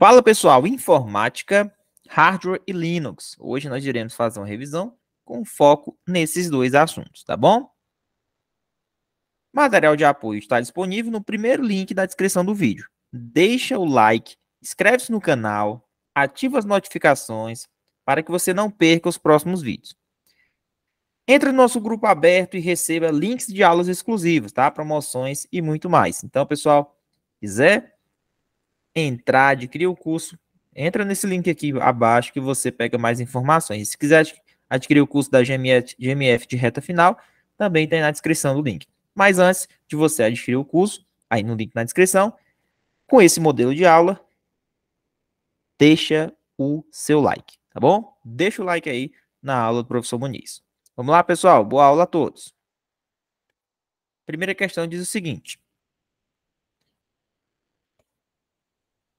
Fala pessoal, informática, hardware e Linux. Hoje nós iremos fazer uma revisão com foco nesses dois assuntos, tá bom? Material de apoio está disponível no primeiro link da descrição do vídeo. Deixa o like, inscreve-se no canal, ativa as notificações para que você não perca os próximos vídeos. Entre no nosso grupo aberto e receba links de aulas exclusivas, tá? Promoções e muito mais. Então, pessoal, quiser entrar, adquirir o curso, entra nesse link aqui abaixo que você pega mais informações. se quiser adquirir o curso da GMF, GMF de reta final, também tem na descrição do link. Mas antes de você adquirir o curso, aí no link na descrição, com esse modelo de aula, deixa o seu like, tá bom? Deixa o like aí na aula do professor Muniz. Vamos lá, pessoal. Boa aula a todos. Primeira questão diz o seguinte: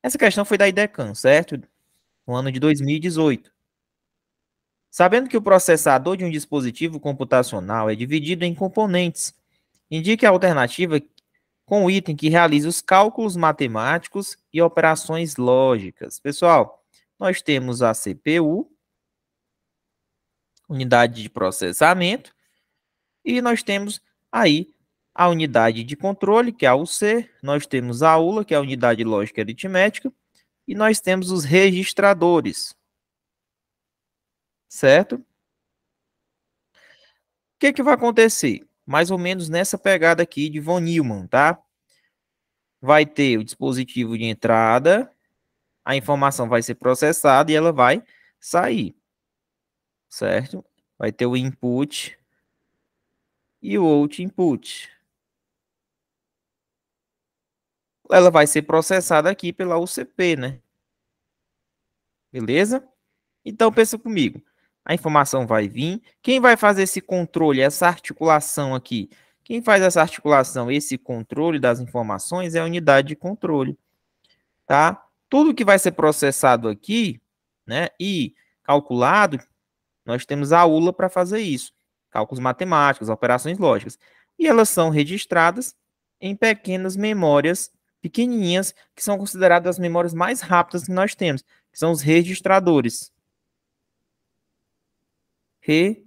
Essa questão foi da IDECAN, certo? No ano de 2018. Sabendo que o processador de um dispositivo computacional é dividido em componentes, indique a alternativa com o item que realiza os cálculos matemáticos e operações lógicas. Pessoal, nós temos a CPU, unidade de processamento, e nós temos aí a unidade de controle, que é a UC, nós temos a ULA, que é a unidade lógica aritmética, e nós temos os registradores. Certo? O que, que vai acontecer? Mais ou menos nessa pegada aqui de von Neumann, tá? Vai ter o dispositivo de entrada, a informação vai ser processada e ela vai sair. Certo? Vai ter o input e o output. input. ela vai ser processada aqui pela UCP, né? Beleza? Então pensa comigo. A informação vai vir. Quem vai fazer esse controle, essa articulação aqui? Quem faz essa articulação, esse controle das informações é a unidade de controle, tá? Tudo que vai ser processado aqui, né, e calculado, nós temos a ULA para fazer isso. Cálculos matemáticos, operações lógicas. E elas são registradas em pequenas memórias pequenininhas, que são consideradas as memórias mais rápidas que nós temos, que são os registradores. Registradores.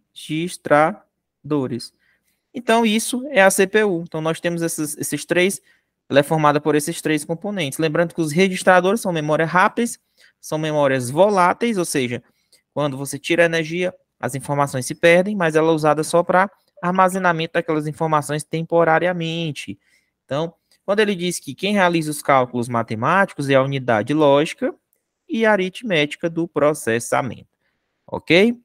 Então, isso é a CPU. Então, nós temos esses, esses três, ela é formada por esses três componentes. Lembrando que os registradores são memórias rápidas, são memórias voláteis, ou seja, quando você tira a energia, as informações se perdem, mas ela é usada só para armazenamento daquelas informações temporariamente. Então, quando ele diz que quem realiza os cálculos matemáticos é a unidade lógica e aritmética do processamento, ok?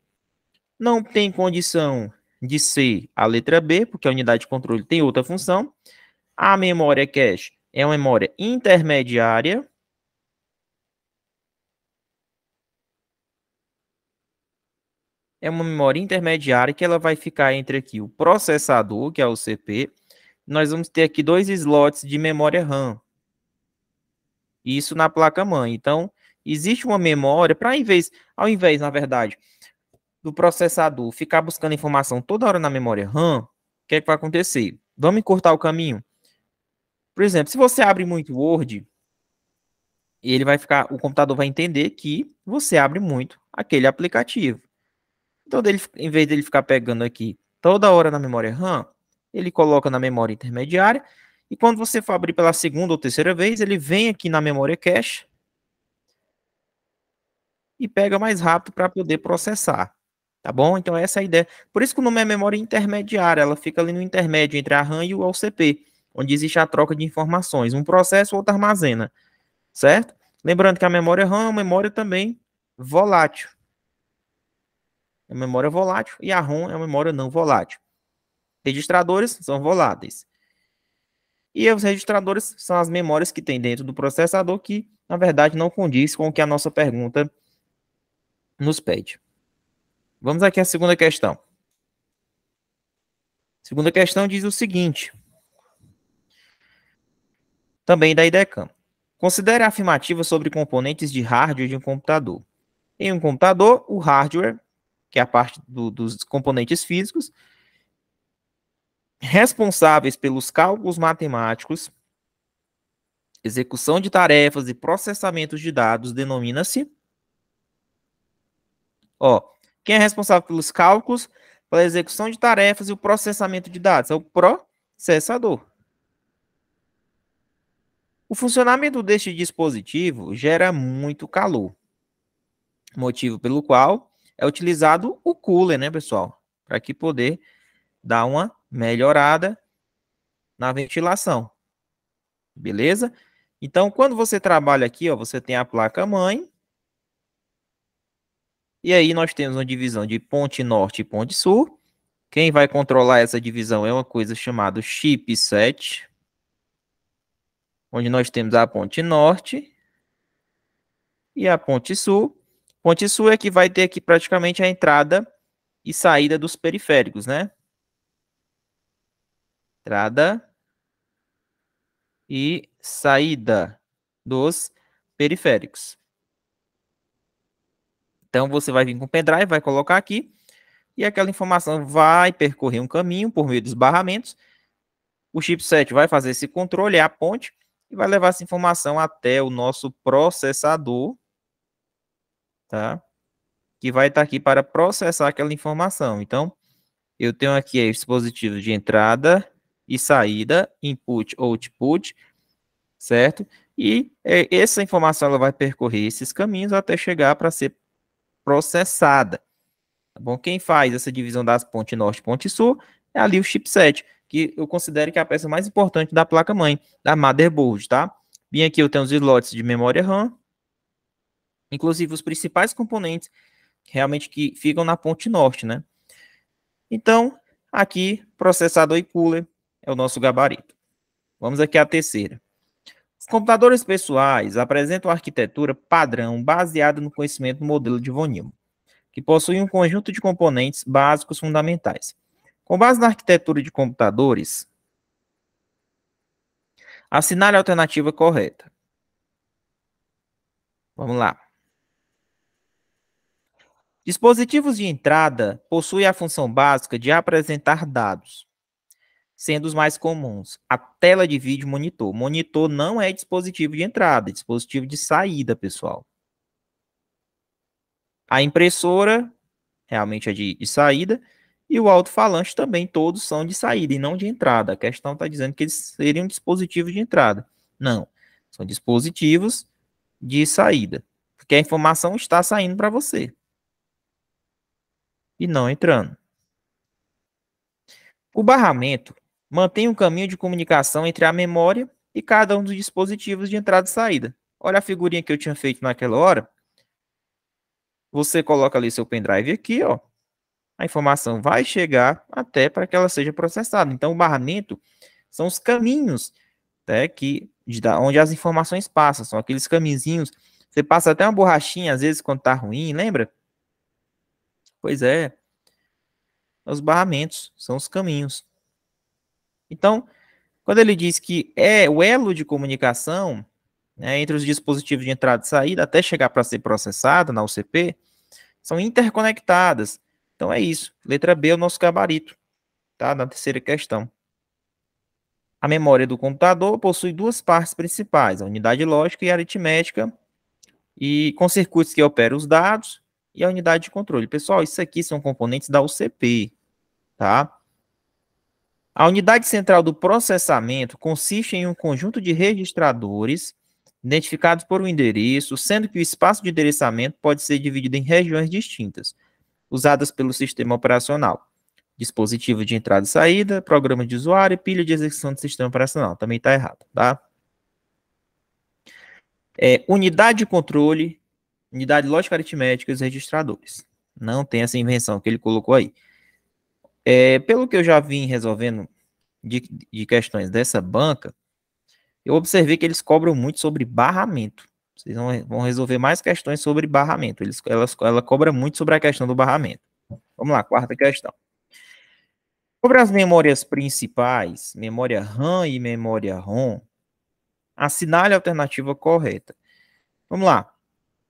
Não tem condição de ser a letra B, porque a unidade de controle tem outra função. A memória cache é uma memória intermediária, é uma memória intermediária que ela vai ficar entre aqui o processador, que é o CP, nós vamos ter aqui dois slots de memória RAM. Isso na placa-mãe. Então, existe uma memória para, ao invés, na verdade, do processador ficar buscando informação toda hora na memória RAM, o que, é que vai acontecer? Vamos encurtar o caminho? Por exemplo, se você abre muito Word, ele vai ficar, o computador vai entender que você abre muito aquele aplicativo. Então, dele, em vez dele ficar pegando aqui toda hora na memória RAM, ele coloca na memória intermediária, e quando você for abrir pela segunda ou terceira vez, ele vem aqui na memória cache e pega mais rápido para poder processar. Tá bom? Então essa é a ideia. Por isso que o nome é memória intermediária, ela fica ali no intermédio entre a RAM e o OCP, onde existe a troca de informações. Um processo, outro armazena. Certo? Lembrando que a memória RAM é uma memória também volátil. É memória volátil e a ROM é uma memória não volátil registradores são voláteis. E os registradores são as memórias que tem dentro do processador que, na verdade, não condiz com o que a nossa pergunta nos pede. Vamos aqui à segunda questão. Segunda questão diz o seguinte, também da IDECAM. Considere a afirmativa sobre componentes de hardware de um computador. Em um computador, o hardware, que é a parte do, dos componentes físicos, responsáveis pelos cálculos matemáticos, execução de tarefas e processamento de dados denomina-se. Ó, quem é responsável pelos cálculos, pela execução de tarefas e o processamento de dados? É o processador. O funcionamento deste dispositivo gera muito calor, motivo pelo qual é utilizado o cooler, né, pessoal? Para que poder dar uma melhorada na ventilação. Beleza? Então, quando você trabalha aqui, ó, você tem a placa mãe. E aí nós temos uma divisão de ponte norte e ponte sul. Quem vai controlar essa divisão é uma coisa chamada chipset, onde nós temos a ponte norte e a ponte sul. Ponte sul é que vai ter aqui praticamente a entrada e saída dos periféricos, né? entrada e saída dos periféricos. Então você vai vir com o pendrive, vai colocar aqui e aquela informação vai percorrer um caminho por meio dos barramentos. O chipset vai fazer esse controle, é a ponte, e vai levar essa informação até o nosso processador, tá? Que vai estar aqui para processar aquela informação. Então, eu tenho aqui o dispositivo de entrada e saída, input, output, certo? E é, essa informação ela vai percorrer esses caminhos até chegar para ser processada. Tá bom? Quem faz essa divisão das pontes norte e ponte sul é ali o chipset, que eu considero que é a peça mais importante da placa-mãe, da motherboard, tá? Bem aqui eu tenho os slots de memória RAM, inclusive os principais componentes realmente que ficam na ponte norte, né? Então, aqui, processador e cooler, é o nosso gabarito. Vamos aqui à terceira. Os computadores pessoais apresentam arquitetura padrão baseada no conhecimento do modelo de von Neumann, que possui um conjunto de componentes básicos fundamentais. Com base na arquitetura de computadores, assinale a alternativa correta. Vamos lá. Dispositivos de entrada possuem a função básica de apresentar dados sendo os mais comuns. A tela de vídeo monitor. Monitor não é dispositivo de entrada, é dispositivo de saída, pessoal. A impressora realmente é de, de saída e o alto-falante também todos são de saída e não de entrada. A questão está dizendo que eles seriam dispositivos de entrada. Não, são dispositivos de saída, porque a informação está saindo para você e não entrando. O barramento Mantém um caminho de comunicação entre a memória e cada um dos dispositivos de entrada e saída. Olha a figurinha que eu tinha feito naquela hora. Você coloca ali seu pendrive aqui, ó. A informação vai chegar até para que ela seja processada. Então, o barramento são os caminhos né, que, de, onde as informações passam. São aqueles caminzinhos. Você passa até uma borrachinha, às vezes, quando está ruim, lembra? Pois é. Os barramentos são os caminhos. Então, quando ele diz que é o elo de comunicação né, entre os dispositivos de entrada e saída até chegar para ser processado na UCP, são interconectadas. Então é isso. Letra B é o nosso gabarito, tá? Na terceira questão. A memória do computador possui duas partes principais, a unidade lógica e aritmética, e com circuitos que operam os dados e a unidade de controle. Pessoal, isso aqui são componentes da UCP, tá? A unidade central do processamento consiste em um conjunto de registradores identificados por um endereço, sendo que o espaço de endereçamento pode ser dividido em regiões distintas, usadas pelo sistema operacional. Dispositivo de entrada e saída, programa de usuário e pilha de execução do sistema operacional. Também está errado, tá? É, unidade de controle, unidade lógica aritmética e os registradores. Não tem essa invenção que ele colocou aí. É, pelo que eu já vim resolvendo de, de questões dessa banca, eu observei que eles cobram muito sobre barramento. Vocês vão, vão resolver mais questões sobre barramento. Eles, elas, ela cobra muito sobre a questão do barramento. Vamos lá, quarta questão. Sobre as memórias principais, memória RAM e memória ROM, assinale a alternativa correta. Vamos lá.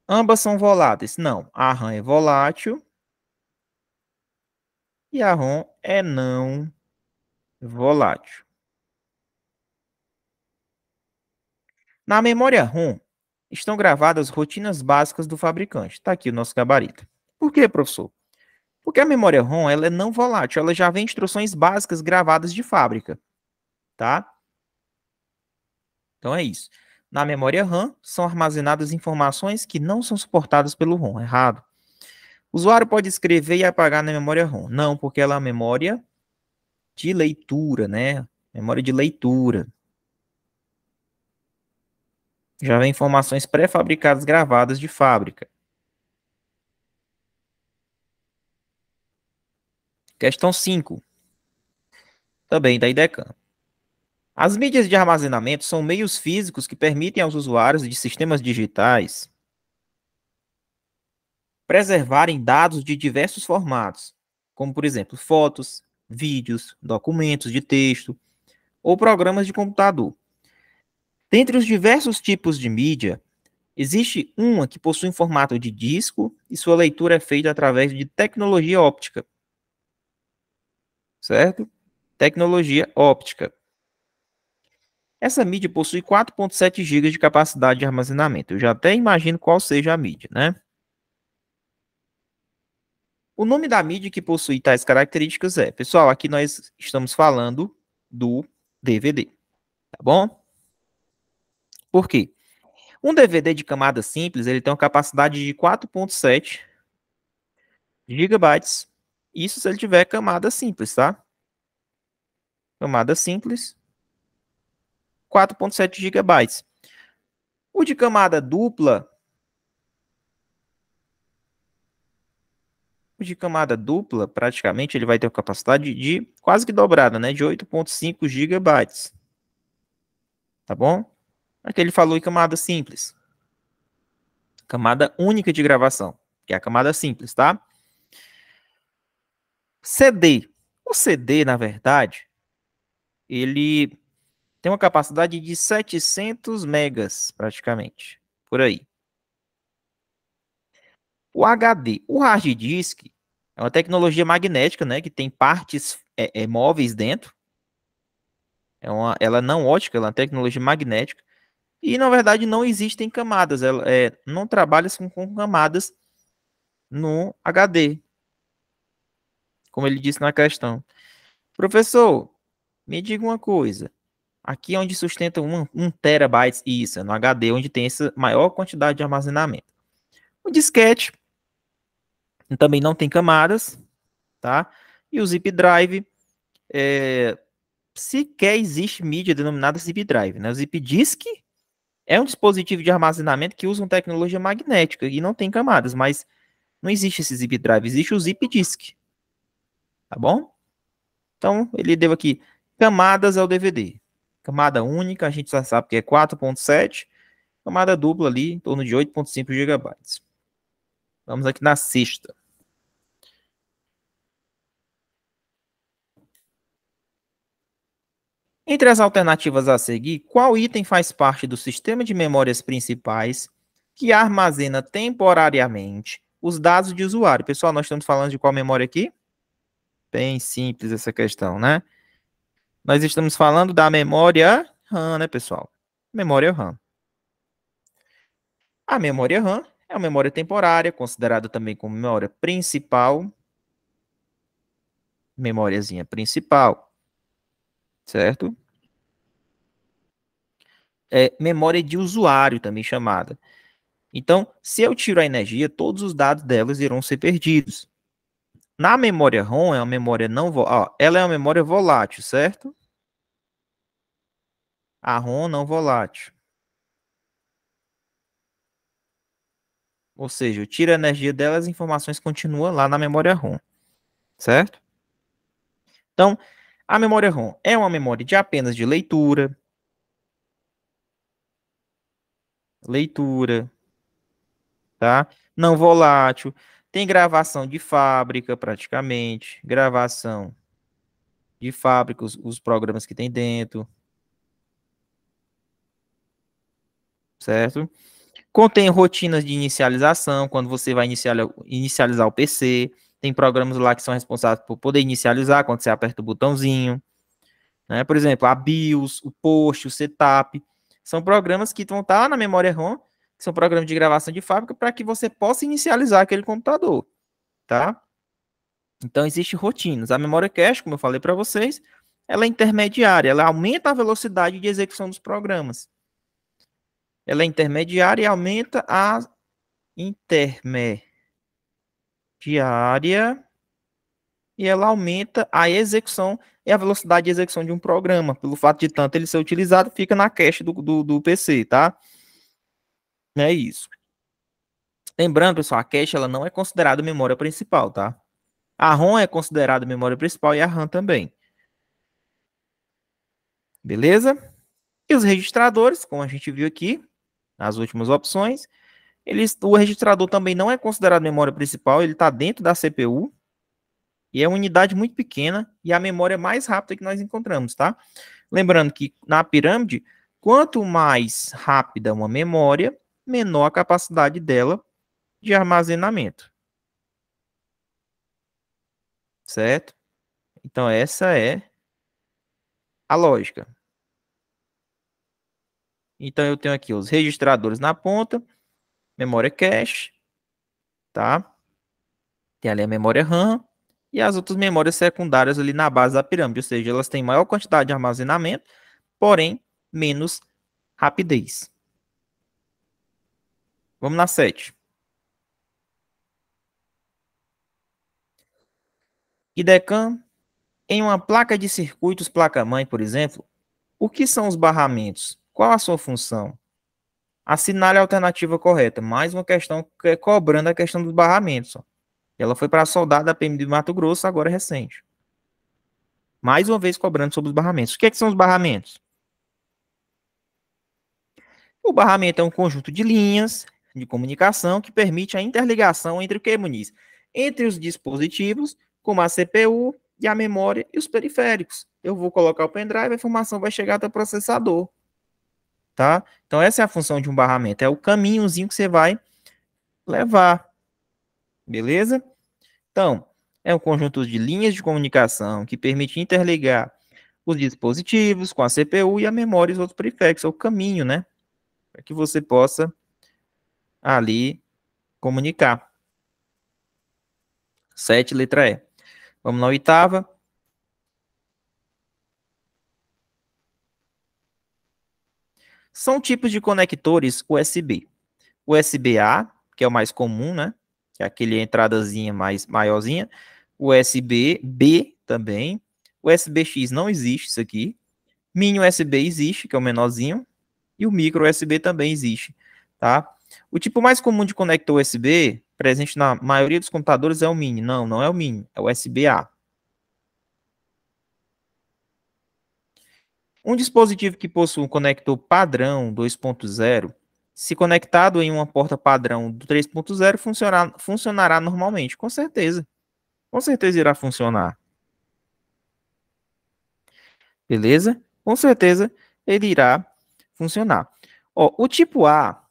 Ambas são voláteis? Não, a RAM é volátil e a ROM é não volátil. Na memória ROM estão gravadas rotinas básicas do fabricante. Está aqui o nosso gabarito. Por que, professor? Porque a memória ROM ela é não volátil, ela já vem instruções básicas gravadas de fábrica. Tá? Então é isso. Na memória RAM são armazenadas informações que não são suportadas pelo ROM. Errado. O usuário pode escrever e apagar na memória ROM. Não, porque ela é memória de leitura, né? Memória de leitura. Já vem informações pré-fabricadas gravadas de fábrica. Questão 5. Também da IDECAM. As mídias de armazenamento são meios físicos que permitem aos usuários de sistemas digitais preservarem dados de diversos formatos, como, por exemplo, fotos, vídeos, documentos de texto ou programas de computador. Dentre os diversos tipos de mídia, existe uma que possui um formato de disco e sua leitura é feita através de tecnologia óptica. Certo? Tecnologia óptica. Essa mídia possui 4.7 GB de capacidade de armazenamento. Eu já até imagino qual seja a mídia, né? O nome da mídia que possui tais características é, pessoal, aqui nós estamos falando do DVD, tá bom? Por quê? Um DVD de camada simples, ele tem uma capacidade de 4.7 gigabytes, isso se ele tiver camada simples, tá? Camada simples, 4.7 gigabytes. O de camada dupla, de camada dupla, praticamente, ele vai ter uma capacidade de quase que dobrada, né? De 8.5 gigabytes. Tá bom? Aqui ele falou em camada simples. Camada única de gravação, que é a camada simples, tá? CD. O CD, na verdade, ele tem uma capacidade de 700 megas, praticamente, por aí. O HD, o hard disk é uma tecnologia magnética, né, que tem partes é, é, móveis dentro. É uma, ela é não ótica, ela é uma tecnologia magnética. E na verdade não existem camadas, ela é, não trabalha com, com camadas no HD, como ele disse na questão. Professor, me diga uma coisa. Aqui é onde sustenta 1 um, um terabyte, isso, é no HD, onde tem essa maior quantidade de armazenamento. O disquete também não tem camadas, tá? E o zip drive é, sequer existe mídia denominada zip drive, né? O zip disk é um dispositivo de armazenamento que usa uma tecnologia magnética e não tem camadas, mas não existe esse zip drive, existe o zip disk. Tá bom? Então, ele deu aqui camadas ao DVD. Camada única, a gente já sabe que é 4.7, camada dupla ali em torno de 8.5 GB. Vamos aqui na sexta. Entre as alternativas a seguir, qual item faz parte do sistema de memórias principais que armazena temporariamente os dados de usuário? Pessoal, nós estamos falando de qual memória aqui? Bem simples essa questão, né? Nós estamos falando da memória RAM, né, pessoal? Memória RAM. A memória RAM é uma memória temporária, considerada também como memória principal. Memóriazinha principal. Certo? É, memória de usuário também chamada. Então, se eu tiro a energia, todos os dados delas irão ser perdidos. Na memória ROM, é uma memória não ela é uma memória volátil, certo? A ROM não volátil. Ou seja, eu tiro a energia dela, as informações continuam lá na memória ROM. Certo? Então, a memória ROM é uma memória de apenas de leitura, leitura, tá? Não volátil, tem gravação de fábrica praticamente, gravação de fábrica, os, os programas que tem dentro. Certo? Contém rotinas de inicialização, quando você vai inicializar o PC. Tem programas lá que são responsáveis por poder inicializar quando você aperta o botãozinho. Né? Por exemplo, a BIOS, o Post, o Setup. São programas que vão estar na memória ROM, que são programas de gravação de fábrica, para que você possa inicializar aquele computador. Tá? Então, existem rotinas. A memória cache, como eu falei para vocês, ela é intermediária, ela aumenta a velocidade de execução dos programas ela é intermediária e aumenta a intermediária e ela aumenta a execução e a velocidade de execução de um programa. Pelo fato de tanto ele ser utilizado, fica na cache do, do, do PC, tá? É isso. Lembrando, pessoal, a cache ela não é considerada memória principal, tá? A ROM é considerada memória principal e a RAM também. Beleza? E os registradores, como a gente viu aqui, nas últimas opções. Ele, o registrador também não é considerado memória principal, ele está dentro da CPU. E é uma unidade muito pequena e a memória é mais rápida que nós encontramos, tá? Lembrando que na pirâmide, quanto mais rápida uma memória, menor a capacidade dela de armazenamento. Certo? Então, essa é a lógica. Então eu tenho aqui os registradores na ponta, memória cache, tá? Tem ali a memória RAM e as outras memórias secundárias ali na base da pirâmide, ou seja, elas têm maior quantidade de armazenamento, porém menos rapidez. Vamos na 7. IDECAM, em uma placa de circuitos placa-mãe, por exemplo, o que são os barramentos? Qual a sua função? Assinale a alternativa correta. Mais uma questão que é cobrando a questão dos barramentos. Ó. Ela foi para a soldada da PM de Mato Grosso, agora é recente. Mais uma vez cobrando sobre os barramentos. O que, é que são os barramentos? O barramento é um conjunto de linhas de comunicação que permite a interligação entre o que, Muniz? Entre os dispositivos, como a CPU e a memória e os periféricos. Eu vou colocar o pendrive, a informação vai chegar até o processador tá? Então essa é a função de um barramento, é o caminhozinho que você vai levar, beleza? Então, é um conjunto de linhas de comunicação que permite interligar os dispositivos com a CPU e a memória e os outros periféricos, é o caminho, né? Para que você possa ali comunicar. sete letra E. Vamos na oitava. São tipos de conectores USB. USB-A, que é o mais comum, né? Que é aquele entradazinha mais maiorzinha. USB-B também. USB-X não existe isso aqui. Mini USB existe, que é o menorzinho. E o micro USB também existe, tá? O tipo mais comum de conector USB, presente na maioria dos computadores, é o mini. Não, não é o mini, é o USB-A. Um dispositivo que possui um conector padrão 2.0, se conectado em uma porta padrão do 3.0, funcionará, funcionará normalmente, com certeza. Com certeza irá funcionar. Beleza? Com certeza ele irá funcionar. Ó, o tipo A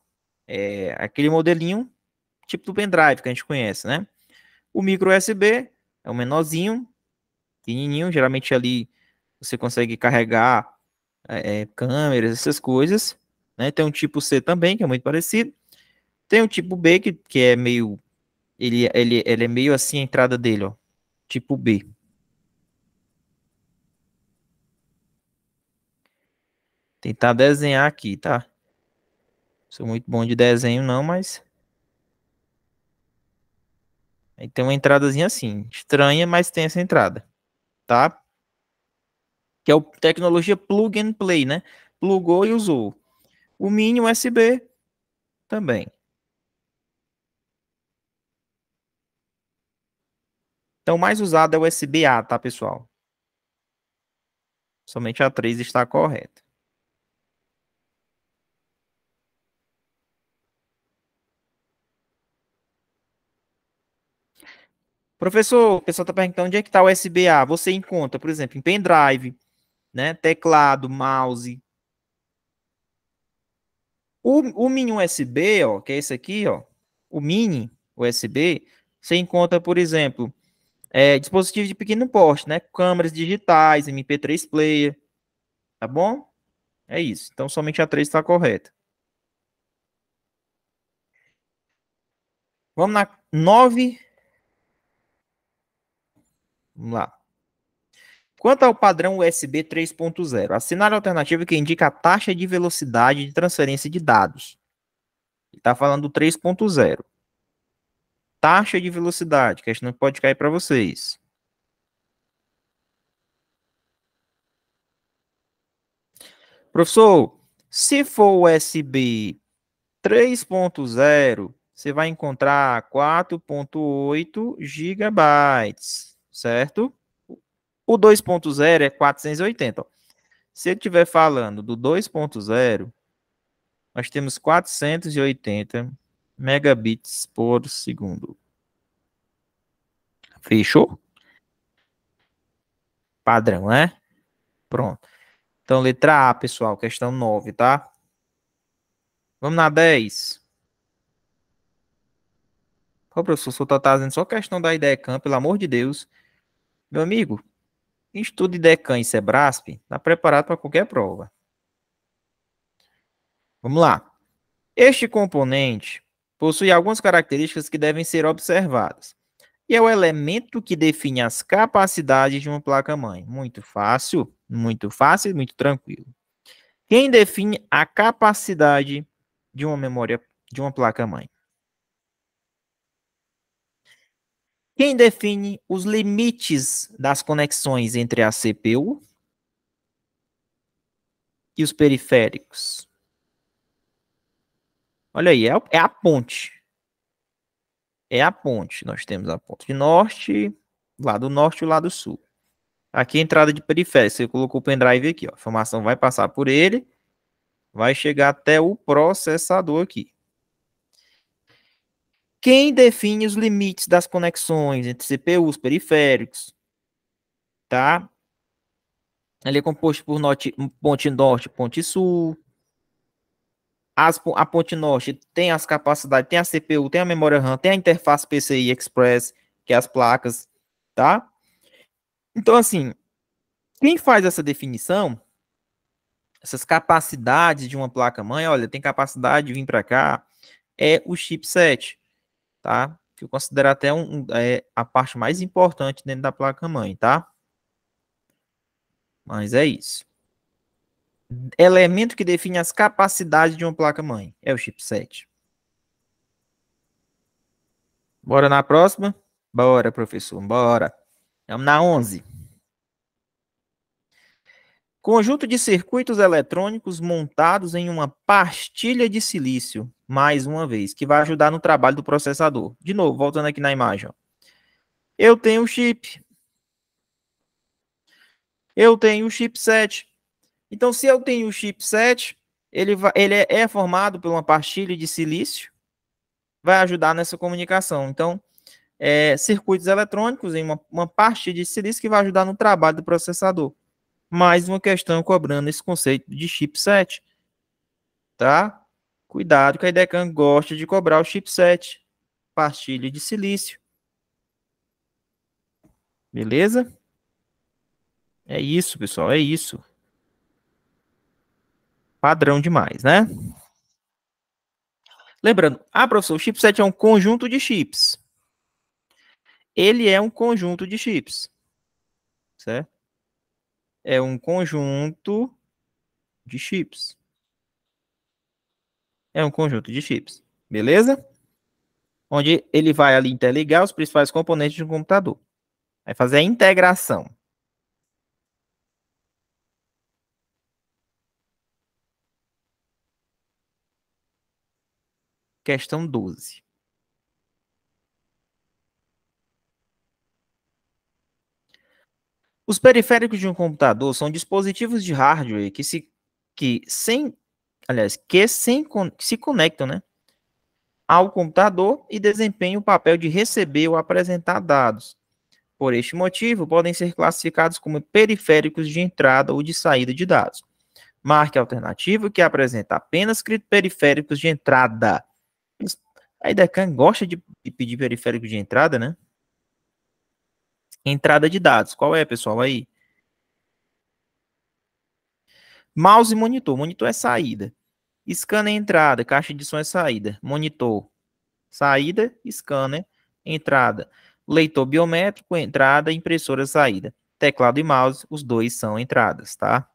é aquele modelinho tipo do pendrive que a gente conhece, né? O micro USB é o menorzinho, pequenininho, geralmente ali você consegue carregar é, é, câmeras, essas coisas. Né? Tem um tipo C também, que é muito parecido. Tem um tipo B, que, que é meio. Ele, ele, ele é meio assim a entrada dele, ó. Tipo B. Tentar desenhar aqui, tá? Sou muito bom de desenho, não, mas. Aí tem uma entradazinha assim. Estranha, mas tem essa entrada. Tá? que é a tecnologia plug and play, né? Plugou e usou. O mini USB também. Então, mais usado é o USB-A, tá, pessoal? Somente a 3 está correta. Professor, o pessoal está perguntando onde é que está o USB-A. Você encontra, por exemplo, em pendrive, né? Teclado, mouse. O, o mini USB, ó, que é esse aqui, ó, o mini USB, você encontra, por exemplo, é, dispositivos de pequeno porte, né? Câmeras digitais, MP3 player, tá bom? É isso. Então, somente a 3 está correta. Vamos na 9. Vamos lá. Quanto ao padrão USB 3.0, assinale a alternativa que indica a taxa de velocidade de transferência de dados. Está falando 3.0. Taxa de velocidade, que a gente não pode cair para vocês. Professor, se for USB 3.0, você vai encontrar 4.8 gigabytes, certo? O 2.0 é 480. Se ele estiver falando do 2.0, nós temos 480 megabits por segundo. Fechou? Padrão, né? Pronto. Então, letra A, pessoal, questão 9, tá? Vamos na 10. Ô, professor, só está trazendo só questão da ideia campo, pelo amor de Deus. Meu amigo, quem estuda IDECAN e SEBRASP está preparado para qualquer prova. Vamos lá. Este componente possui algumas características que devem ser observadas. E é o elemento que define as capacidades de uma placa-mãe. Muito fácil, muito fácil e muito tranquilo. Quem define a capacidade de uma memória de uma placa-mãe? Quem define os limites das conexões entre a CPU e os periféricos? Olha aí, é, é a ponte. É a ponte. Nós temos a ponte de norte, lado norte e lado sul. Aqui é a entrada de periférico. Você colocou o pendrive aqui. Ó. A informação vai passar por ele, vai chegar até o processador aqui. Quem define os limites das conexões entre CPUs periféricos? Tá? Ele é composto por norte, ponte norte e ponte sul. As, a ponte norte tem as capacidades, tem a CPU, tem a memória RAM, tem a interface PCI Express, que é as placas, tá? Então, assim, quem faz essa definição, essas capacidades de uma placa-mãe, olha, tem capacidade de vir para cá, é o chipset tá? Que eu considero até um, é, a parte mais importante dentro da placa-mãe, tá? Mas é isso. Elemento que define as capacidades de uma placa-mãe é o chipset. Bora na próxima? Bora, professor, bora. Vamos na 11. Conjunto de circuitos eletrônicos montados em uma pastilha de silício mais uma vez, que vai ajudar no trabalho do processador. De novo, voltando aqui na imagem. Ó. Eu tenho um chip. Eu tenho um chipset. Então, se eu tenho um chipset, ele, vai, ele é, é formado por uma partilha de silício, vai ajudar nessa comunicação. Então, é, circuitos eletrônicos em uma, uma parte de silício que vai ajudar no trabalho do processador. Mais uma questão cobrando esse conceito de chipset. Tá? Cuidado que a IDECAN gosta de cobrar o chipset, partilha de silício. Beleza? É isso, pessoal, é isso. Padrão demais, né? Lembrando, ah, professor, o chipset é um conjunto de chips. Ele é um conjunto de chips. Certo? É um conjunto de chips é um conjunto de chips, beleza? Onde ele vai ali interligar os principais componentes de um computador. Vai fazer a integração. Questão 12. Os periféricos de um computador são dispositivos de hardware que, se, que sem aliás, que se, se conectam né, ao computador e desempenham o papel de receber ou apresentar dados. Por este motivo, podem ser classificados como periféricos de entrada ou de saída de dados. Marque a alternativa que apresenta apenas periféricos de entrada. A IDECAN gosta de pedir periférico de entrada, né? Entrada de dados. Qual é, pessoal, aí? Mouse e monitor. Monitor é saída. Scanner é entrada. Caixa de som é saída. Monitor. Saída. Scanner. Entrada. Leitor biométrico, entrada. Impressora, saída. Teclado e mouse, os dois são entradas, tá?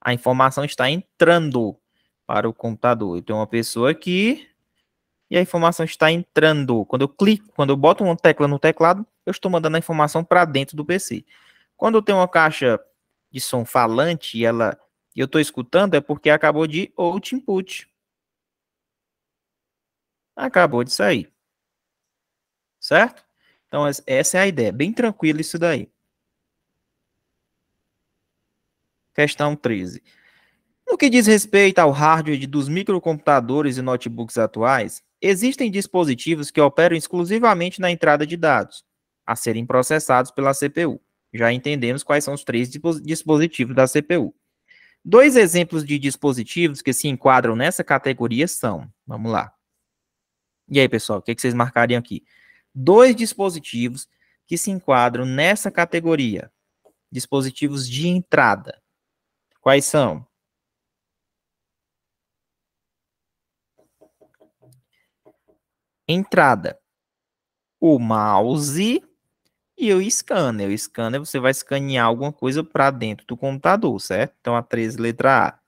A informação está entrando para o computador. Eu tenho uma pessoa aqui e a informação está entrando. Quando eu clico, quando eu boto uma tecla no teclado, eu estou mandando a informação para dentro do PC. Quando eu tenho uma caixa de som falante e ela eu estou escutando é porque acabou de out input. Acabou de sair. Certo? Então, essa é a ideia. Bem tranquilo isso daí. Questão 13. No que diz respeito ao hardware dos microcomputadores e notebooks atuais, existem dispositivos que operam exclusivamente na entrada de dados, a serem processados pela CPU. Já entendemos quais são os três dispositivos da CPU. Dois exemplos de dispositivos que se enquadram nessa categoria são, vamos lá. E aí, pessoal, o que, é que vocês marcariam aqui? Dois dispositivos que se enquadram nessa categoria. Dispositivos de entrada. Quais são? Entrada. O mouse e o scanner. O scanner você vai escanear alguma coisa para dentro do computador, certo? Então a 13 letra A.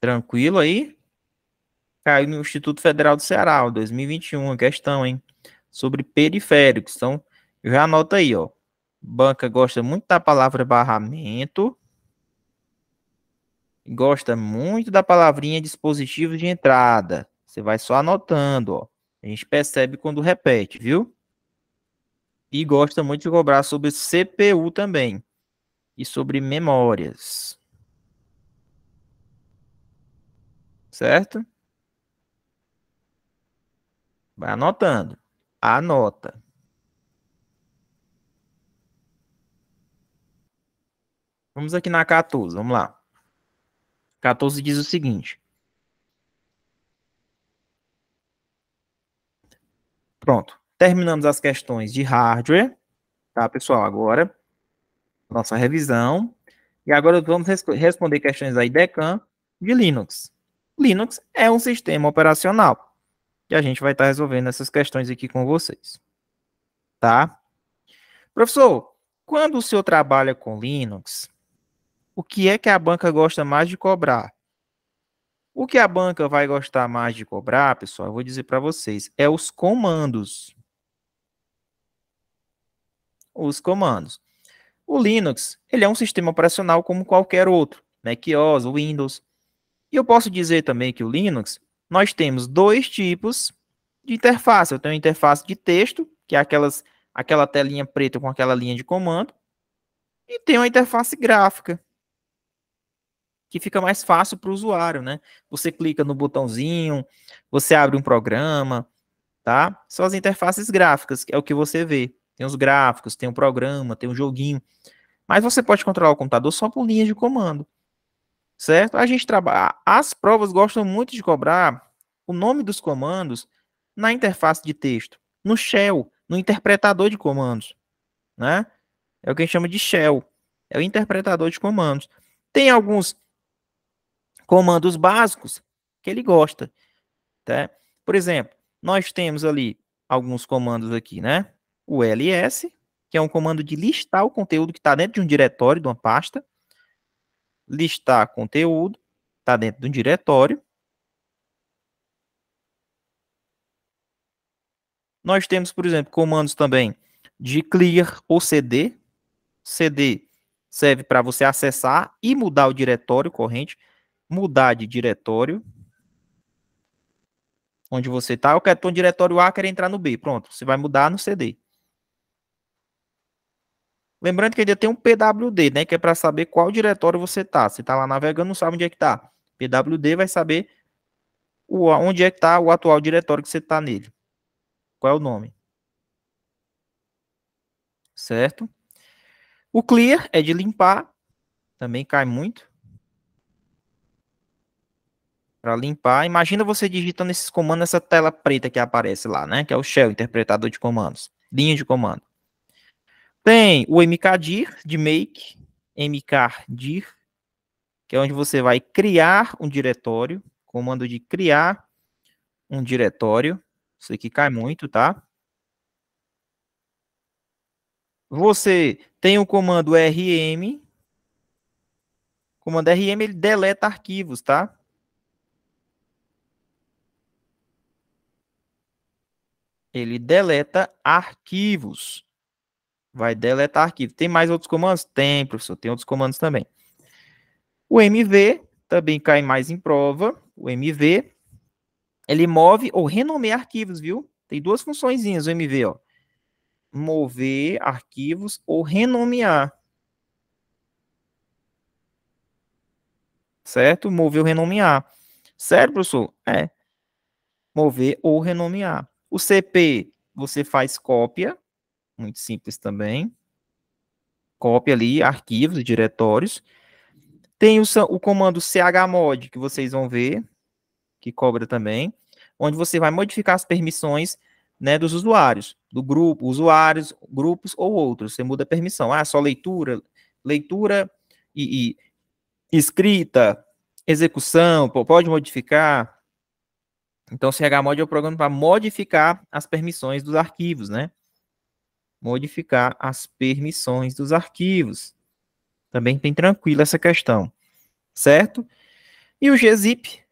Tranquilo aí? Caiu no Instituto Federal do Ceará, 2021, a questão, hein? Sobre periféricos. Então, já anota aí, ó. Banca gosta muito da palavra barramento. Gosta muito da palavrinha dispositivo de entrada. Você vai só anotando, ó. A gente percebe quando repete, viu? e gosta muito de cobrar sobre CPU também e sobre memórias. Certo? Vai anotando. Anota. Vamos aqui na 14, vamos lá. 14 diz o seguinte. Pronto. Terminamos as questões de hardware, tá, pessoal? Agora, nossa revisão. E agora vamos res responder questões de IDECAN de Linux. Linux é um sistema operacional. E a gente vai estar tá resolvendo essas questões aqui com vocês. Tá? Professor, quando o senhor trabalha com Linux, o que é que a banca gosta mais de cobrar? O que a banca vai gostar mais de cobrar, pessoal, eu vou dizer para vocês, é os comandos os comandos. O Linux, ele é um sistema operacional como qualquer outro, macOS, né? Windows. E eu posso dizer também que o Linux, nós temos dois tipos de interface. Eu tenho a interface de texto, que é aquelas, aquela telinha preta com aquela linha de comando, e tem uma interface gráfica, que fica mais fácil para o usuário, né? Você clica no botãozinho, você abre um programa, tá? São as interfaces gráficas, que é o que você vê tem os gráficos, tem o um programa, tem o um joguinho. Mas você pode controlar o computador só por linhas de comando. Certo? A gente trabalha. As provas gostam muito de cobrar o nome dos comandos na interface de texto, no shell, no interpretador de comandos, né? É o que a gente chama de shell, é o interpretador de comandos. Tem alguns comandos básicos que ele gosta, tá? Por exemplo, nós temos ali alguns comandos aqui, né? o ls, que é um comando de listar o conteúdo que está dentro de um diretório, de uma pasta. Listar conteúdo, está dentro de um diretório. Nós temos, por exemplo, comandos também de clear ou cd. CD serve para você acessar e mudar o diretório corrente, mudar de diretório. Onde você está, eu quero um diretório A, quero entrar no B. Pronto, você vai mudar no CD. Lembrando que ainda tem um PWD, né? Que é para saber qual diretório você está. Se está lá navegando, não sabe onde é que está. PWD vai saber o, onde é que está o atual diretório que você está nele. Qual é o nome? Certo? O clear é de limpar. Também cai muito. Para limpar. Imagina você digitando esses comandos nessa tela preta que aparece lá, né? Que é o shell, interpretador de comandos. Linha de comando. Tem o mkdir de make, mkdir, que é onde você vai criar um diretório, comando de criar um diretório. Isso aqui cai muito, tá? Você tem o comando rm. O comando rm ele deleta arquivos, tá? Ele deleta arquivos vai deletar arquivo. Tem mais outros comandos? Tem, professor, tem outros comandos também. O MV também cai mais em prova. O MV, ele move ou renomeia arquivos, viu? Tem duas funçõezinhas o MV, ó. Mover arquivos ou renomear. Certo? Mover ou renomear. Sério, professor? É. Mover ou renomear. O CP, você faz cópia muito simples também. Copia ali arquivos e diretórios. Tem o, o comando chmod, que vocês vão ver, que cobra também, onde você vai modificar as permissões né, dos usuários, do grupo, usuários, grupos ou outros. Você muda a permissão. Ah, só leitura, leitura e, e escrita, execução, pode modificar. Então, chmod é o programa para modificar as permissões dos arquivos, né? modificar as permissões dos arquivos. Também bem tranquila essa questão, certo? E o gzip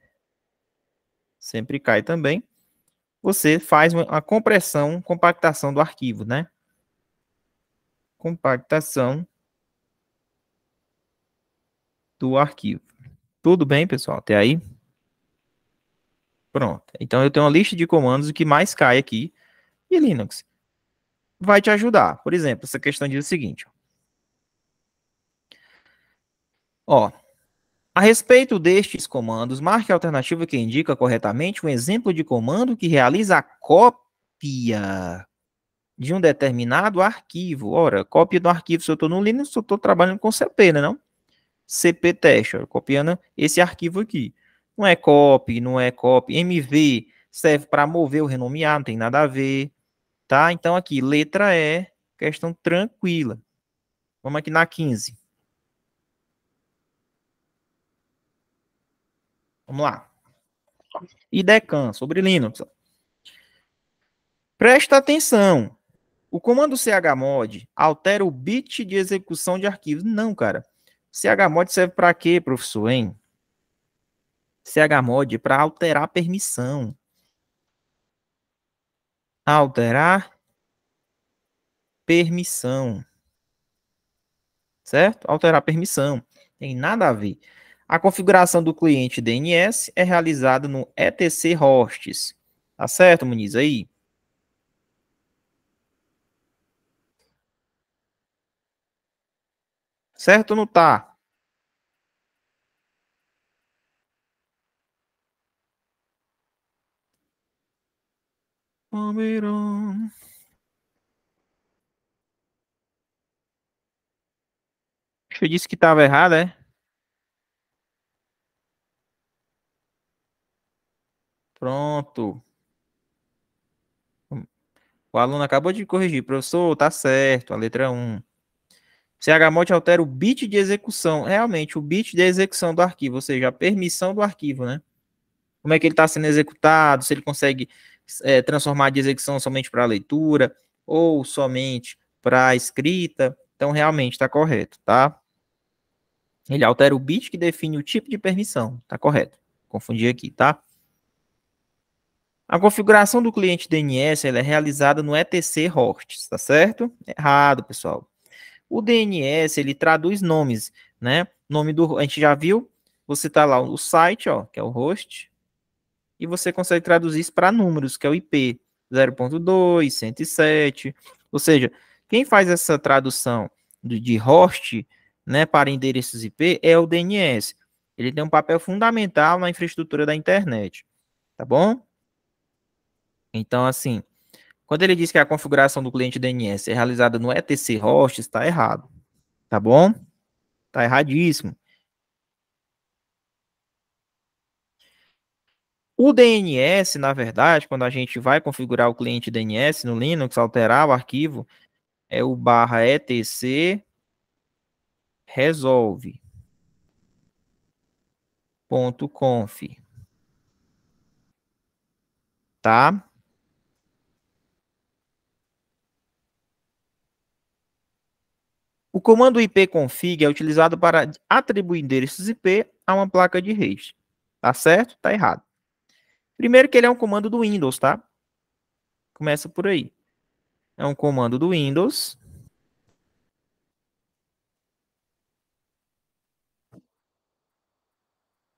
sempre cai também. Você faz uma compressão, compactação do arquivo, né? Compactação do arquivo. Tudo bem, pessoal? Até aí? Pronto. Então eu tenho uma lista de comandos o que mais cai aqui e Linux vai te ajudar. Por exemplo, essa questão diz o seguinte. Ó, a respeito destes comandos, marque a alternativa que indica corretamente um exemplo de comando que realiza a cópia de um determinado arquivo. Ora, cópia do arquivo, se eu estou no Linux, eu estou trabalhando com CP, né, não? CP teste, copiando esse arquivo aqui. Não é copy, não é copy. MV serve para mover ou renomear, não tem nada a ver. Tá? Então, aqui, letra E, questão tranquila. Vamos aqui na 15. Vamos lá. IDECAN, sobre Linux. Presta atenção. O comando chmod altera o bit de execução de arquivos. Não, cara. Chmod serve para quê, professor, hein? Chmod é para alterar a permissão alterar permissão. Certo? Alterar permissão. Tem nada a ver. A configuração do cliente DNS é realizada no etc hosts. Tá certo, Muniz? Aí. Certo ou não tá? Palmeirão. Eu disse que estava errado, é? Pronto. O aluno acabou de corrigir. Professor, tá certo, a letra 1. CHMOD altera o bit de execução. Realmente, o bit de execução do arquivo, ou seja, a permissão do arquivo, né? Como é que ele está sendo executado, se ele consegue é, transformar de execução somente para leitura ou somente para escrita. Então, realmente está correto, tá? Ele altera o bit que define o tipo de permissão, tá correto. Confundi aqui, tá? A configuração do cliente DNS é realizada no ETC Horts, tá certo? Errado, pessoal. O DNS ele traduz nomes, né? Nome do a gente já viu. Você tá lá o site, ó, que é o host, e você consegue traduzir isso para números, que é o IP 0.2, 107. Ou seja, quem faz essa tradução de host né, para endereços IP é o DNS. Ele tem um papel fundamental na infraestrutura da internet. Tá bom? Então, assim, quando ele diz que a configuração do cliente DNS é realizada no ETC host, está errado. Tá bom? Está erradíssimo. O DNS, na verdade, quando a gente vai configurar o cliente DNS no Linux, alterar o arquivo, é o barra etc resolve ponto conf tá o comando ipconfig é utilizado para atribuir endereços IP a uma placa de rede tá certo tá errado Primeiro que ele é um comando do Windows, tá? Começa por aí. É um comando do Windows.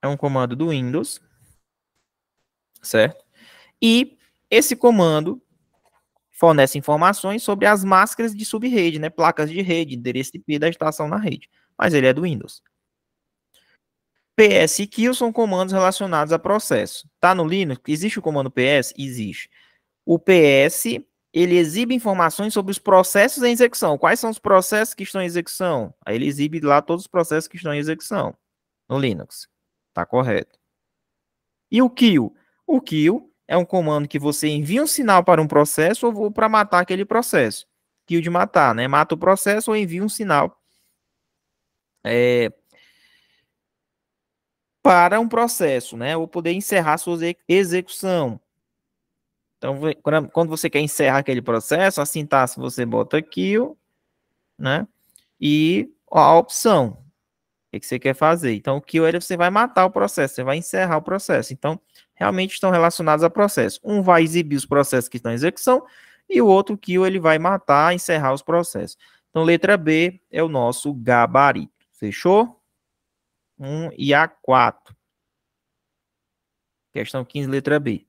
É um comando do Windows. Certo? E esse comando fornece informações sobre as máscaras de subrede, né? Placas de rede, endereço IP da estação na rede. Mas ele é do Windows. PS e kill são comandos relacionados a processo. Tá no Linux? Existe o comando PS? Existe. O PS, ele exibe informações sobre os processos em execução. Quais são os processos que estão em execução? Aí ele exibe lá todos os processos que estão em execução no Linux. Tá correto. E o kill? O kill é um comando que você envia um sinal para um processo ou para matar aquele processo. Kill de matar, né? Mata o processo ou envia um sinal é, para um processo, né? Ou poder encerrar sua execução. Então, quando você quer encerrar aquele processo, a sintaxe você bota kill, né? E a opção. O que você quer fazer? Então, o kill ele você vai matar o processo, você vai encerrar o processo. Então, realmente estão relacionados a processo. Um vai exibir os processos que estão em execução e o outro kill ele vai matar, encerrar os processos. Então, letra B é o nosso gabarito. Fechou? 1 e A4. Questão 15, letra B.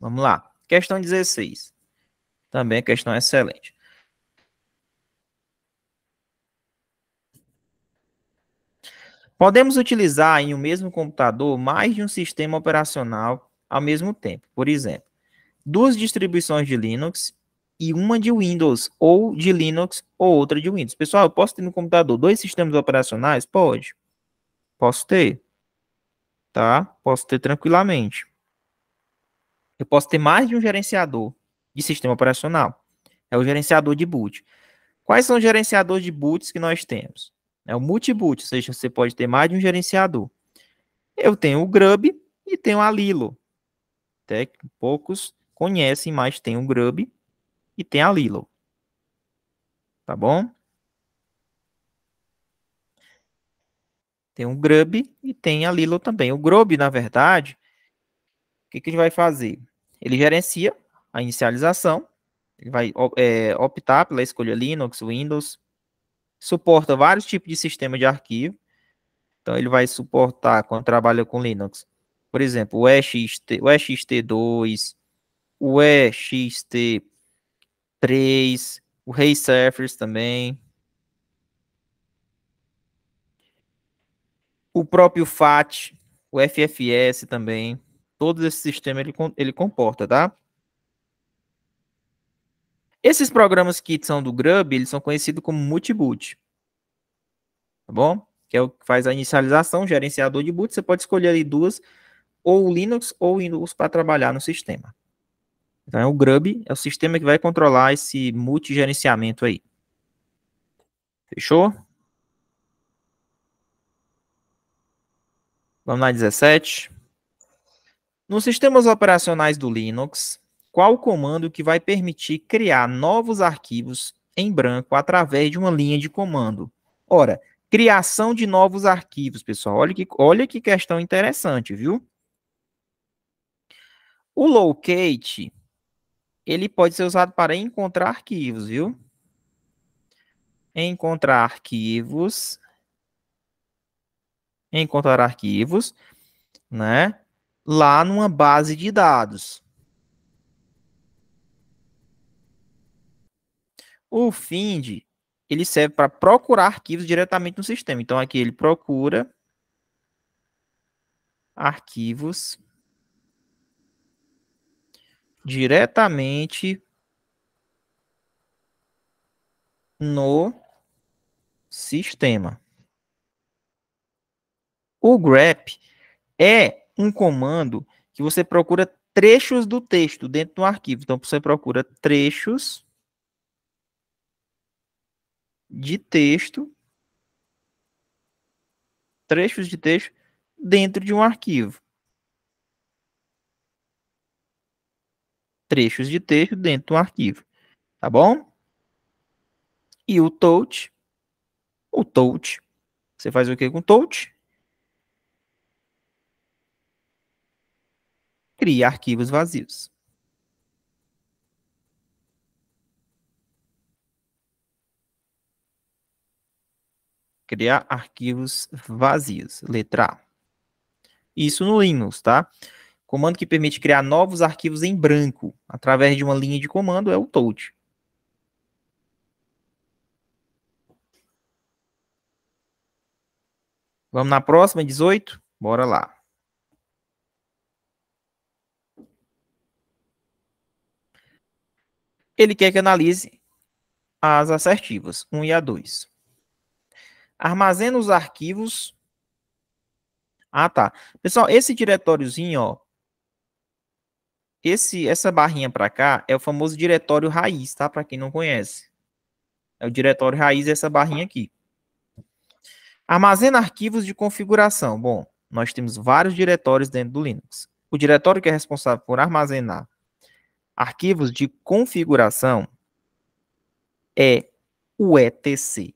Vamos lá. Questão 16. Também é questão excelente. Podemos utilizar em um mesmo computador mais de um sistema operacional ao mesmo tempo. Por exemplo, duas distribuições de Linux e uma de Windows, ou de Linux, ou outra de Windows. Pessoal, eu posso ter no computador dois sistemas operacionais? Pode. Posso ter. Tá? Posso ter tranquilamente. Eu posso ter mais de um gerenciador de sistema operacional. É o gerenciador de boot. Quais são os gerenciadores de boots que nós temos? É o multiboot, ou seja, você pode ter mais de um gerenciador. Eu tenho o Grub e tenho a Lilo técnico, poucos conhecem, mas tem o grub e tem a Lilo. Tá bom? Tem o grub e tem a Lilo também. O grub, na verdade, o que, que ele vai fazer? Ele gerencia a inicialização, ele vai é, optar pela escolha Linux, Windows, suporta vários tipos de sistema de arquivo. Então, ele vai suportar, quando trabalha com Linux, por exemplo, o EXT, o EXT2, o EXT3, o Ray Surfers também. O próprio FAT, o FFS também. Todo esse sistema ele, ele comporta, tá? Esses programas que são do Grub, eles são conhecidos como multiboot. Tá bom? Que é o que faz a inicialização, gerenciador de boot. Você pode escolher ali duas ou Linux ou Windows para trabalhar no sistema. Então, é o Grub é o sistema que vai controlar esse multigerenciamento aí. Fechou? Vamos lá, 17. Nos sistemas operacionais do Linux, qual o comando que vai permitir criar novos arquivos em branco através de uma linha de comando? Ora, criação de novos arquivos, pessoal. Olha que, olha que questão interessante, viu? O locate, ele pode ser usado para encontrar arquivos, viu? Encontrar arquivos. Encontrar arquivos, né? Lá numa base de dados. O find, ele serve para procurar arquivos diretamente no sistema. Então, aqui ele procura arquivos diretamente no sistema. O grep é um comando que você procura trechos do texto dentro do arquivo. Então, você procura trechos de texto, trechos de texto dentro de um arquivo. trechos de texto dentro de um arquivo, tá bom? E o touch, o touch, você faz o que com touch? Cria arquivos vazios. Criar arquivos vazios, letra A. Isso no Linux, tá? Comando que permite criar novos arquivos em branco através de uma linha de comando é o touch. Vamos na próxima, 18? Bora lá. Ele quer que analise as assertivas 1 e a 2. Armazena os arquivos. Ah, tá. Pessoal, esse diretóriozinho, ó, esse, essa barrinha para cá é o famoso diretório raiz, tá? Para quem não conhece. É o diretório raiz, essa barrinha aqui. Armazena arquivos de configuração. Bom, nós temos vários diretórios dentro do Linux. O diretório que é responsável por armazenar arquivos de configuração é o etc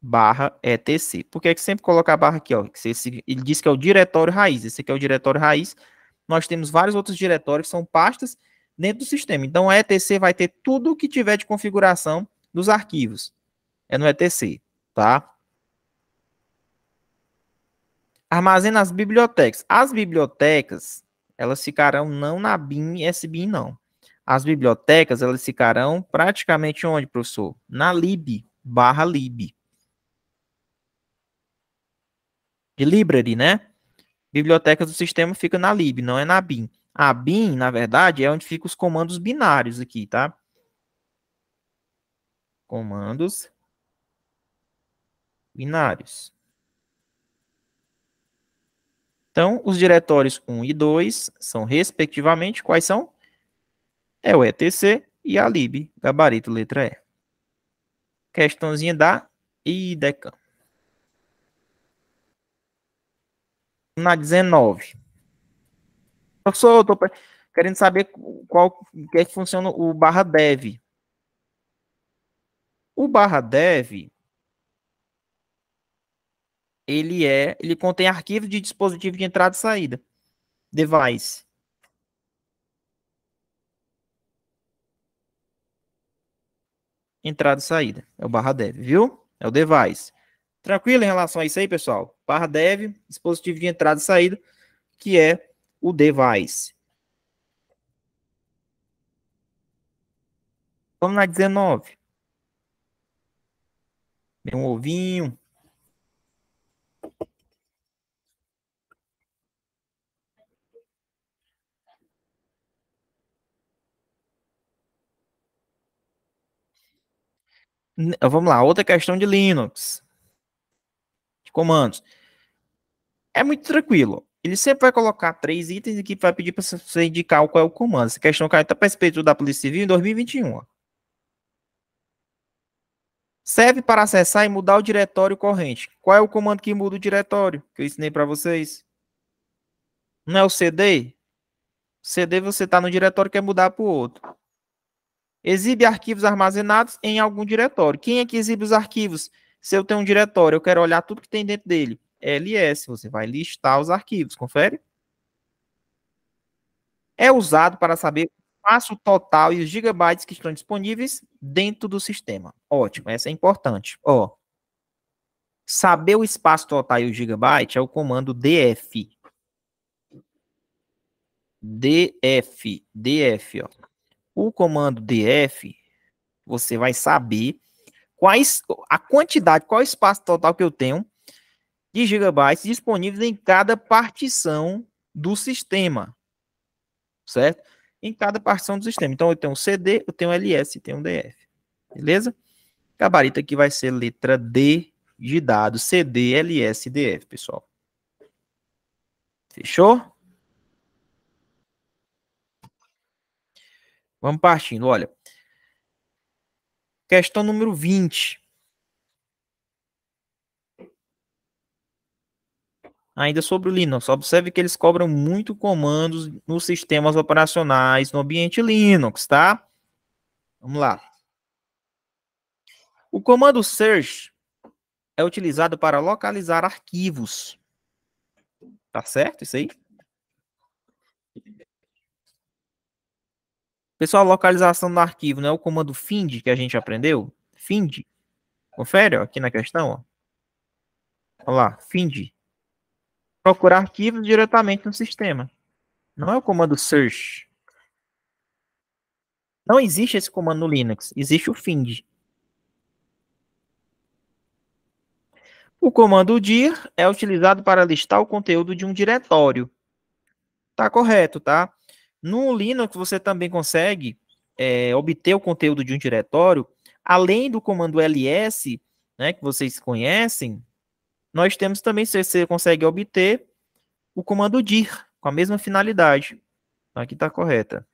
barra etc. Por que, é que sempre coloca a barra aqui? Ó? Esse, ele diz que é o diretório raiz. Esse aqui é o diretório raiz nós temos vários outros diretórios que são pastas dentro do sistema. Então, a ETC vai ter tudo o que tiver de configuração dos arquivos. É no ETC, tá? Armazena as bibliotecas. As bibliotecas, elas ficarão não na BIM SBIM, não. As bibliotecas, elas ficarão praticamente onde, professor? Na lib, barra lib. De library, né? bibliotecas do sistema fica na lib, não é na bin. A bin, na verdade, é onde ficam os comandos binários aqui, tá? Comandos binários. Então, os diretórios 1 e 2 são, respectivamente, quais são? É o ETC e a lib, gabarito letra E. Questãozinha da IDECAM. na 19. Professor, eu tô querendo saber qual que é que funciona o barra dev. O barra dev ele é, ele contém arquivos de dispositivo de entrada e saída, device. Entrada e saída, é o barra dev, viu? É o device. Tranquilo em relação a isso aí, pessoal? Barra dev, dispositivo de entrada e saída, que é o device. Vamos na 19. Meu ovinho. Vamos lá, outra questão de Linux comandos. É muito tranquilo. Ele sempre vai colocar três itens e que vai pedir para você indicar qual é o comando. Essa questão caiu até para respeito da Polícia Civil em 2021. Serve para acessar e mudar o diretório corrente. Qual é o comando que muda o diretório? Que eu ensinei para vocês. Não é o CD? CD você está no diretório e quer mudar para o outro. Exibe arquivos armazenados em algum diretório. Quem é que exibe os arquivos? Se eu tenho um diretório, eu quero olhar tudo que tem dentro dele. LS, você vai listar os arquivos, confere? É usado para saber o espaço total e os gigabytes que estão disponíveis dentro do sistema. Ótimo, essa é importante. Ó, saber o espaço total e o gigabyte é o comando df. DF, DF, ó. O comando df, você vai saber quais a quantidade, qual espaço total que eu tenho de gigabytes disponíveis em cada partição do sistema, certo? Em cada partição do sistema. Então, eu tenho um CD, eu tenho um LS, eu tenho um DF, beleza? Gabarito aqui vai ser letra D de dado, CD, LS, DF, pessoal. Fechou? Vamos partindo, olha. Questão número 20. Ainda sobre o Linux, observe que eles cobram muito comandos nos sistemas operacionais no ambiente Linux, tá? Vamos lá. O comando search é utilizado para localizar arquivos. Tá certo isso aí? Pessoal, localização do arquivo não é o comando find que a gente aprendeu? Find. Confere ó, aqui na questão. Ó. Olha lá, find. Procurar arquivos diretamente no sistema. Não é o comando search. Não existe esse comando no Linux. Existe o find. O comando dir é utilizado para listar o conteúdo de um diretório. Tá correto, tá? No Linux, você também consegue é, obter o conteúdo de um diretório, além do comando ls, né, que vocês conhecem, nós temos também, você consegue obter o comando dir, com a mesma finalidade. Aqui está correta.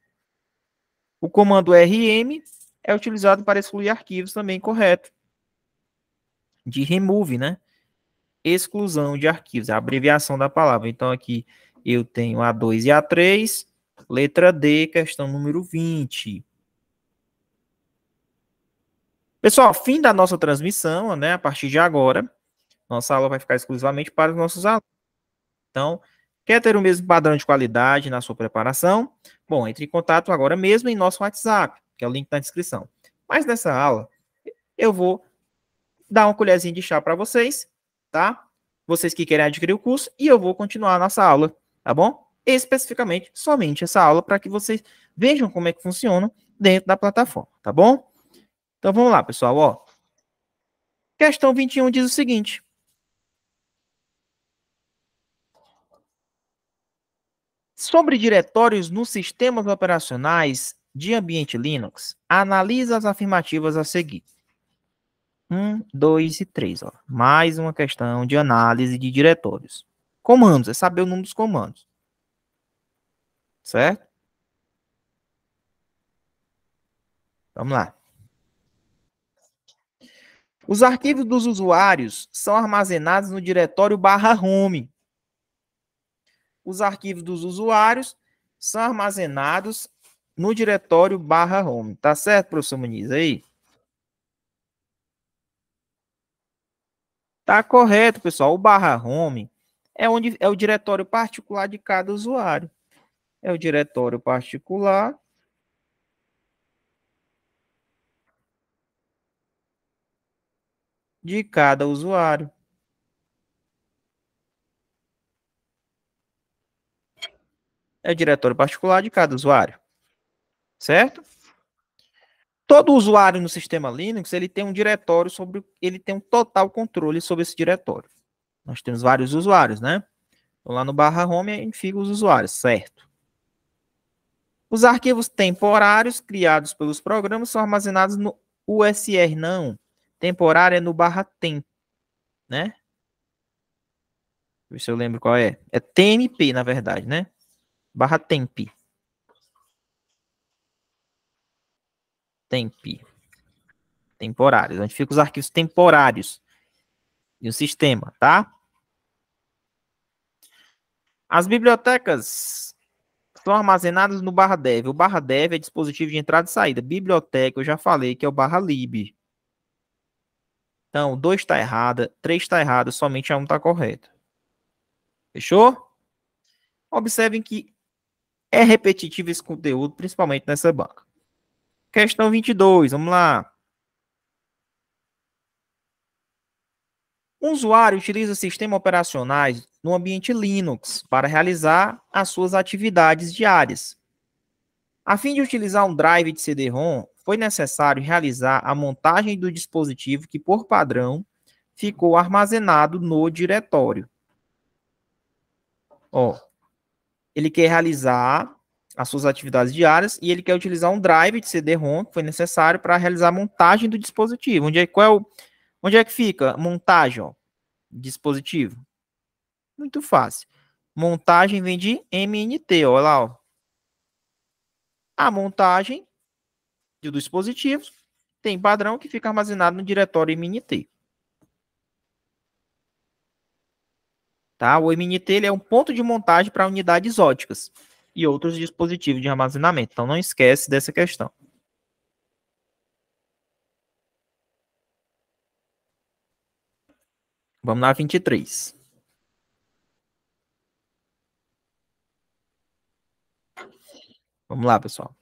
O comando rm é utilizado para excluir arquivos também, correto. De remove, né? Exclusão de arquivos, é a abreviação da palavra. Então, aqui eu tenho A2 e A3, Letra D, questão número 20. Pessoal, fim da nossa transmissão, né? A partir de agora, nossa aula vai ficar exclusivamente para os nossos alunos. Então, quer ter o mesmo padrão de qualidade na sua preparação? Bom, entre em contato agora mesmo em nosso WhatsApp, que é o link na descrição. Mas nessa aula, eu vou dar uma colherzinha de chá para vocês, tá? Vocês que querem adquirir o curso, e eu vou continuar a nossa aula, tá bom? especificamente somente essa aula para que vocês vejam como é que funciona dentro da plataforma, tá bom? Então vamos lá, pessoal, ó. Questão 21 diz o seguinte: Sobre diretórios nos sistemas operacionais de ambiente Linux, analisa as afirmativas a seguir. 1, 2 e 3. Mais uma questão de análise de diretórios. Comandos, é saber o número dos comandos. Certo? Vamos lá. Os arquivos dos usuários são armazenados no diretório barra home. Os arquivos dos usuários são armazenados no diretório barra home. Tá certo, professor Muniz? Aí? Tá correto, pessoal. O barra home é, onde, é o diretório particular de cada usuário é o diretório particular. de cada usuário. É o diretório particular de cada usuário. Certo? Todo usuário no sistema Linux, ele tem um diretório sobre, ele tem um total controle sobre esse diretório. Nós temos vários usuários, né? Então, lá no barra home, a gente fica os usuários, certo? Os arquivos temporários criados pelos programas são armazenados no USR, não. Temporário é no barra temp, né? Deixa eu ver se eu lembro qual é. É TMP, na verdade, né? Barra temp. Temp. Temporários. Onde ficam os arquivos temporários de um sistema, tá? As bibliotecas estão armazenadas no barra dev. O barra dev é dispositivo de entrada e saída. Biblioteca, eu já falei que é o barra lib. Então, 2 está errada, 3 está errada, somente a 1 um está correto Fechou? Observem que é repetitivo esse conteúdo, principalmente nessa banca. Questão 22, vamos lá. Um usuário utiliza sistemas operacionais no ambiente Linux para realizar as suas atividades diárias. A fim de utilizar um drive de CD-ROM, foi necessário realizar a montagem do dispositivo que, por padrão, ficou armazenado no diretório. Ó, ele quer realizar as suas atividades diárias e ele quer utilizar um drive de CD-ROM que foi necessário para realizar a montagem do dispositivo. Onde é, qual é o Onde é que fica? Montagem, ó. Dispositivo. Muito fácil. Montagem vem de MNT, ó, olha lá, ó. A montagem do dispositivo tem padrão que fica armazenado no diretório MNT. Tá? O MNT ele é um ponto de montagem para unidades óticas e outros dispositivos de armazenamento. Então, não esquece dessa questão. Vamos lá, 23. Vamos lá, pessoal.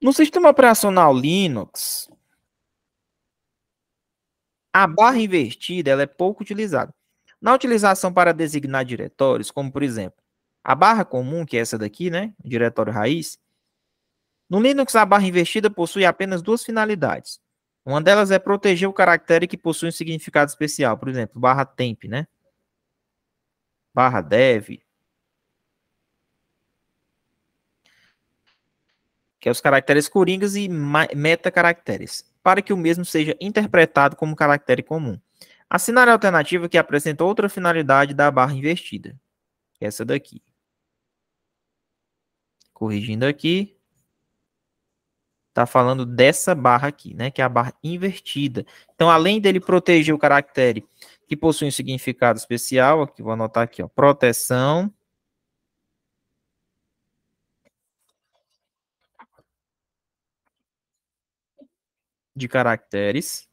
No sistema operacional Linux, a barra invertida ela é pouco utilizada. Na utilização para designar diretórios, como por exemplo, a barra comum, que é essa daqui, né? Diretório raiz, no Linux, a barra investida possui apenas duas finalidades. Uma delas é proteger o caractere que possui um significado especial, por exemplo, barra temp, né? Barra dev. Que é os caracteres coringas e meta caracteres, para que o mesmo seja interpretado como caractere comum. Assinar a alternativa que apresenta outra finalidade da barra investida. Essa daqui. Corrigindo aqui está falando dessa barra aqui, né, que é a barra invertida. Então, além dele proteger o caractere que possui um significado especial, aqui vou anotar aqui, ó, proteção. de caracteres.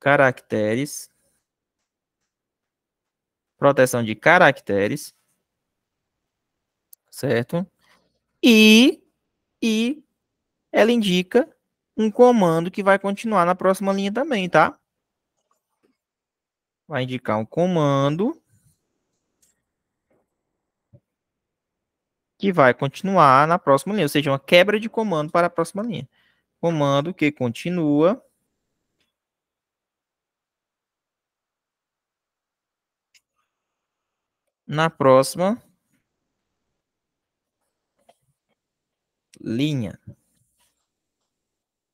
Caracteres. Proteção de caracteres certo? E, e ela indica um comando que vai continuar na próxima linha também, tá? Vai indicar um comando que vai continuar na próxima linha, ou seja, uma quebra de comando para a próxima linha. Comando que continua na próxima linha.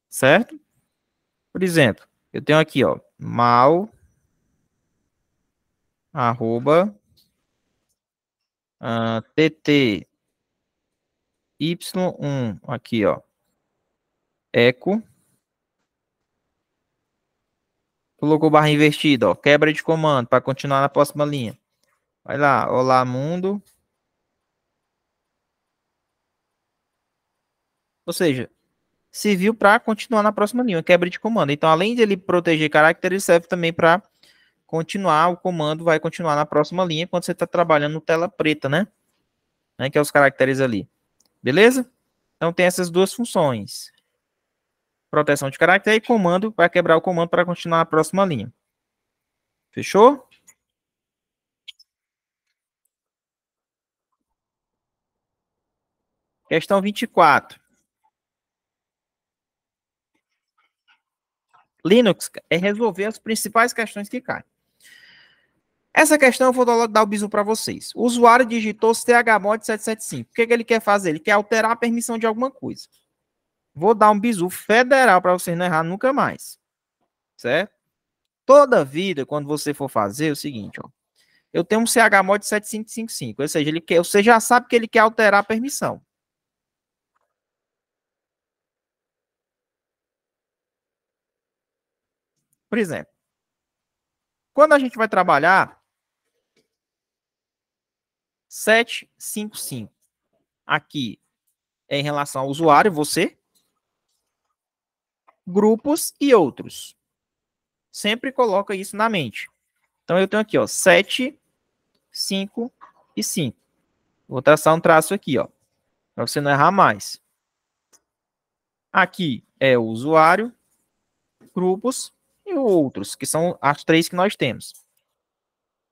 Certo? Por exemplo, eu tenho aqui, ó, mal arroba uh, ah, tt y1 aqui, ó, eco colocou barra invertida, ó, quebra de comando para continuar na próxima linha. Vai lá, olá mundo, Ou seja, serviu para continuar na próxima linha, quebra de comando. Então, além de ele proteger caráter, ele serve também para continuar, o comando vai continuar na próxima linha quando você está trabalhando no tela preta, né? né? Que é os caracteres ali. Beleza? Então tem essas duas funções. Proteção de caráter e comando para quebrar o comando para continuar na próxima linha. Fechou? Questão 24. Linux é resolver as principais questões que caem. Essa questão eu vou dar o bisu para vocês. O usuário digitou chmod775. O que, é que ele quer fazer? Ele quer alterar a permissão de alguma coisa. Vou dar um bisu federal para vocês não errar nunca mais. Certo? Toda vida, quando você for fazer, é o seguinte, ó. Eu tenho um chmod 7555, ou seja, ele quer, você já sabe que ele quer alterar a permissão. Por exemplo, quando a gente vai trabalhar 755, aqui é em relação ao usuário, você, grupos e outros. Sempre coloca isso na mente. Então, eu tenho aqui, ó, 7, 5 e 5. Vou traçar um traço aqui, ó, para você não errar mais. Aqui é o usuário, grupos e outros, que são as três que nós temos.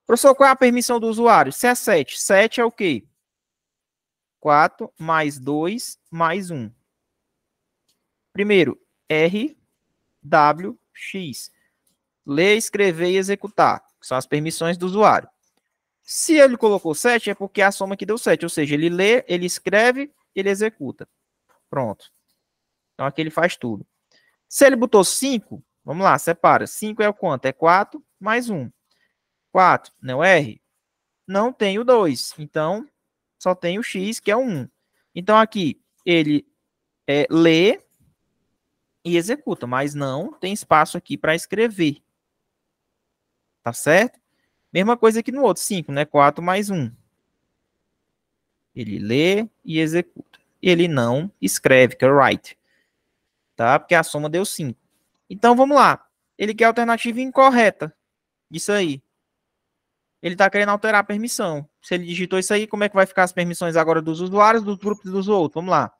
Professor, qual é a permissão do usuário? Se é 7. 7 é o quê? 4 mais 2 mais 1. Primeiro, R, W, X. Ler, escrever e executar. São as permissões do usuário. Se ele colocou 7, é porque é a soma que deu 7. Ou seja, ele lê, ele escreve, ele executa. Pronto. Então aqui ele faz tudo. Se ele botou 5, Vamos lá, separa. 5 é o quanto? É 4 mais 1. 4, não é R? Não tem o 2. Então, só tem o X, que é 1. Então, aqui, ele é, lê e executa, mas não tem espaço aqui para escrever. Tá certo? Mesma coisa aqui no outro, 5, né? 4 mais 1. Ele lê e executa. Ele não escreve, que é write. Tá? Porque a soma deu 5. Então vamos lá. Ele quer a alternativa incorreta disso aí. Ele está querendo alterar a permissão. Se ele digitou isso aí, como é que vai ficar as permissões agora dos usuários, do grupo e dos outros? Vamos lá.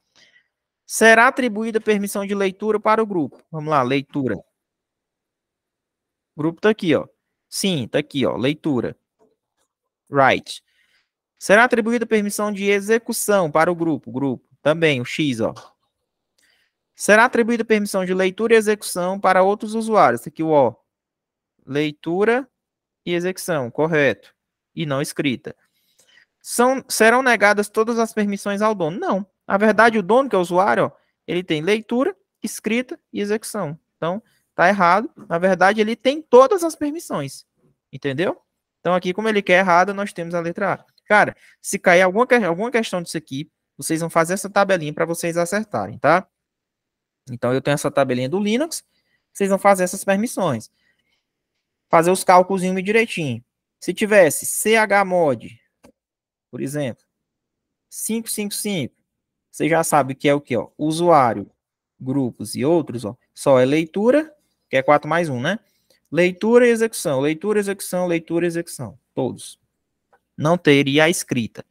Será atribuída permissão de leitura para o grupo. Vamos lá, leitura. O grupo está aqui, ó. Sim, está aqui, ó. Leitura. Right. Será atribuída permissão de execução para o grupo. Grupo. Também, o X, ó. Será atribuída permissão de leitura e execução para outros usuários. Aqui o O. Leitura e execução, correto. E não escrita. São, serão negadas todas as permissões ao dono? Não. Na verdade, o dono, que é o usuário, ó, ele tem leitura, escrita e execução. Então, tá errado. Na verdade, ele tem todas as permissões. Entendeu? Então, aqui, como ele quer errada, nós temos a letra A. Cara, se cair alguma, alguma questão disso aqui, vocês vão fazer essa tabelinha para vocês acertarem, tá? Então, eu tenho essa tabelinha do Linux, vocês vão fazer essas permissões. Fazer os cálculos direitinho. Se tivesse chmod, por exemplo, 555, você já sabe que é o que, ó, usuário, grupos e outros, ó, só é leitura, que é 4 mais 1, né? Leitura e execução, leitura, execução, leitura e execução, todos. Não teria a escrita,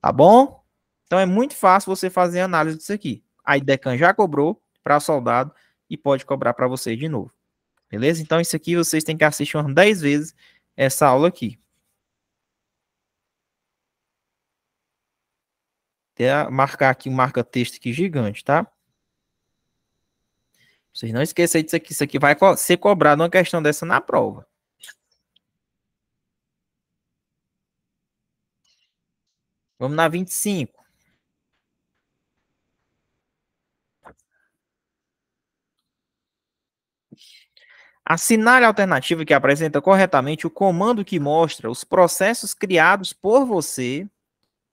tá bom? Então é muito fácil você fazer análise disso aqui. A IDECAN já cobrou, para soldado e pode cobrar para vocês de novo. Beleza? Então, isso aqui vocês têm que assistir umas 10 vezes essa aula aqui. Até marcar aqui um marca-texto aqui gigante, tá? Vocês não esqueçam disso aqui. Isso aqui vai ser cobrado uma questão dessa na prova. Vamos na 25. Assinale a alternativa que apresenta corretamente o comando que mostra os processos criados por você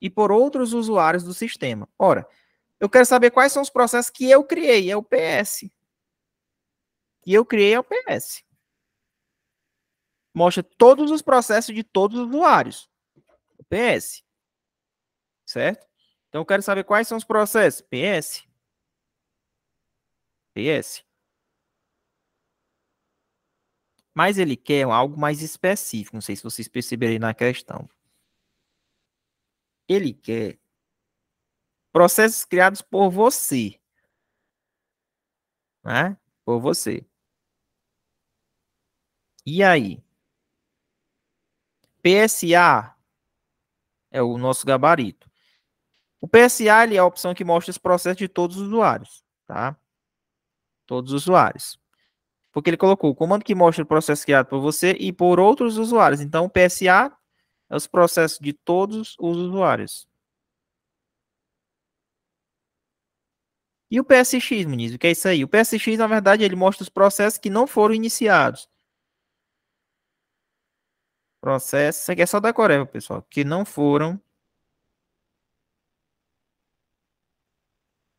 e por outros usuários do sistema. Ora, eu quero saber quais são os processos que eu criei, é o PS. Que eu criei é o PS. Mostra todos os processos de todos os usuários. O PS. Certo? Então eu quero saber quais são os processos. PS. PS. Mas ele quer algo mais específico, não sei se vocês perceberem na questão. Ele quer processos criados por você. Né? Por você. E aí? PSA é o nosso gabarito. O PSA é a opção que mostra os processos de todos os usuários, tá? Todos os usuários porque ele colocou o comando que mostra o processo criado por você e por outros usuários. Então, o PSA é os processos de todos os usuários. E o PSX, Muniz, o que é isso aí? O PSX, na verdade, ele mostra os processos que não foram iniciados. Processos, isso aqui é só da Coreia, pessoal, que não foram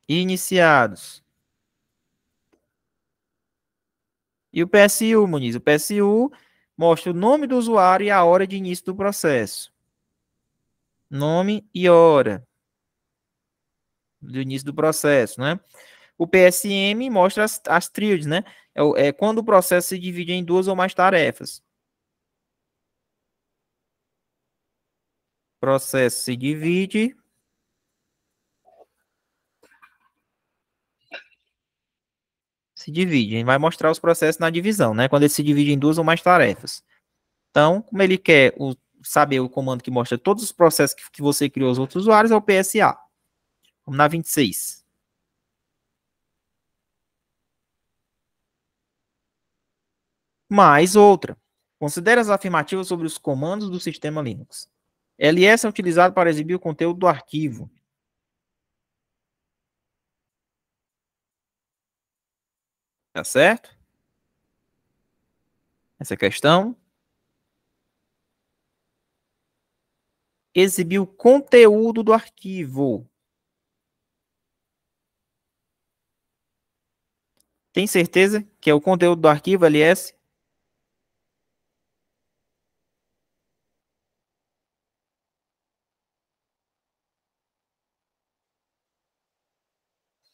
iniciados. E o PSU, Muniz? O PSU mostra o nome do usuário e a hora de início do processo. Nome e hora do início do processo, né? O PSM mostra as, as tríades, né? É, é quando o processo se divide em duas ou mais tarefas. Processo se divide se dividem. Vai mostrar os processos na divisão, né? Quando ele se divide em duas ou mais tarefas. Então, como ele quer o, saber o comando que mostra todos os processos que, que você criou os outros usuários, é o PSA. Vamos na 26. Mais outra. Considere as afirmativas sobre os comandos do sistema Linux. LS é utilizado para exibir o conteúdo do arquivo. Tá certo? Essa questão. Exibir o conteúdo do arquivo. Tem certeza que é o conteúdo do arquivo LS?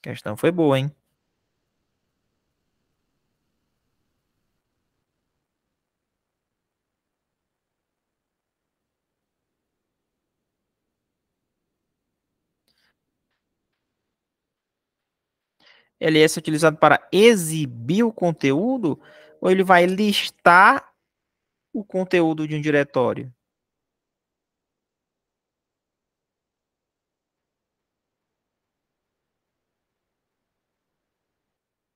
A questão foi boa, hein? Ele é utilizado para exibir o conteúdo ou ele vai listar o conteúdo de um diretório?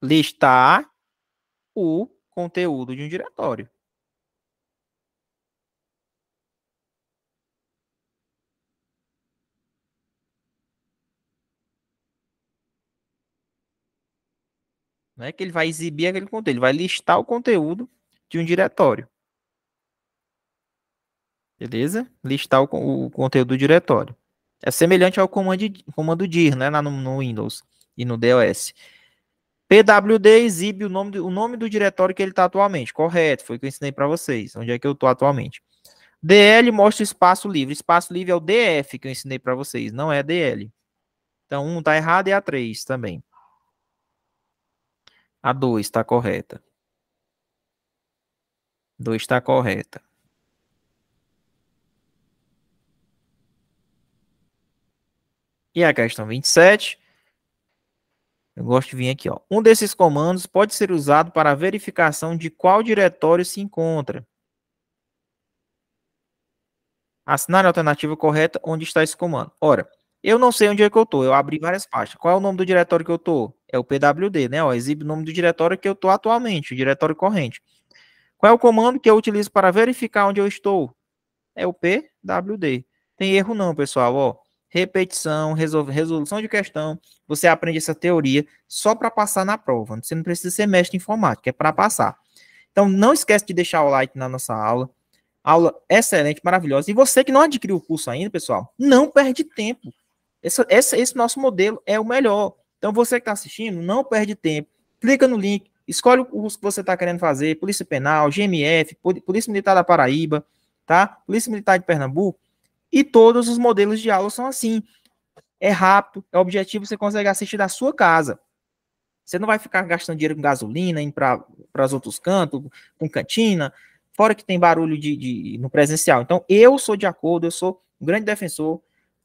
Listar o conteúdo de um diretório. Não é que ele vai exibir aquele conteúdo, ele vai listar o conteúdo de um diretório. Beleza? Listar o, o conteúdo do diretório. É semelhante ao comando, comando dir, né? Lá no, no Windows e no DOS. PWD exibe o nome, do, o nome do diretório que ele está atualmente. Correto, foi o que eu ensinei para vocês. Onde é que eu estou atualmente? DL mostra o espaço livre. Espaço livre é o DF que eu ensinei para vocês, não é DL. Então, um está errado e é a 3 também. A 2 está correta. 2 está correta. E a questão 27. Eu gosto de vir aqui, ó. Um desses comandos pode ser usado para a verificação de qual diretório se encontra. Assinale a alternativa correta onde está esse comando. Ora, eu não sei onde é que eu tô, eu abri várias pastas. Qual é o nome do diretório que eu tô? É o PWD, né? Ó, exibe o nome do diretório que eu tô atualmente, o diretório corrente. Qual é o comando que eu utilizo para verificar onde eu estou? É o PWD. Tem erro não, pessoal, ó. Repetição, resolução de questão. Você aprende essa teoria só para passar na prova. Você não precisa ser mestre em informática, é para passar. Então, não esquece de deixar o like na nossa aula. Aula excelente, maravilhosa. E você que não adquiriu o curso ainda, pessoal, não perde tempo esse, esse, esse nosso modelo é o melhor. Então, você que está assistindo, não perde tempo. Clica no link, escolhe o curso que você está querendo fazer, Polícia Penal, GMF, Polícia Militar da Paraíba, tá? Polícia Militar de Pernambuco. E todos os modelos de aula são assim. É rápido, é objetivo, você consegue assistir da sua casa. Você não vai ficar gastando dinheiro com gasolina, indo para os outros cantos, com cantina, fora que tem barulho de, de, no presencial. Então, eu sou de acordo, eu sou um grande defensor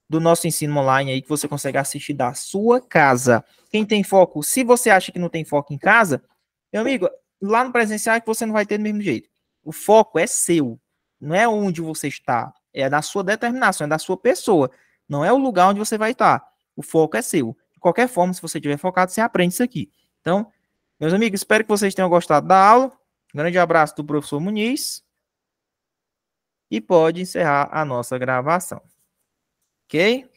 do nosso ensino online aí que você consegue assistir da sua casa. Quem tem foco, se você acha que não tem foco em casa, meu amigo, lá no presencial é que você não vai ter do mesmo jeito. O foco é seu, não é onde você está, é da sua determinação, é da sua pessoa, não é o lugar onde você vai estar. O foco é seu. De qualquer forma, se você tiver focado, você aprende isso aqui. Então, meus amigos, espero que vocês tenham gostado da aula. grande abraço do professor Muniz. E pode encerrar a nossa gravação. Ok?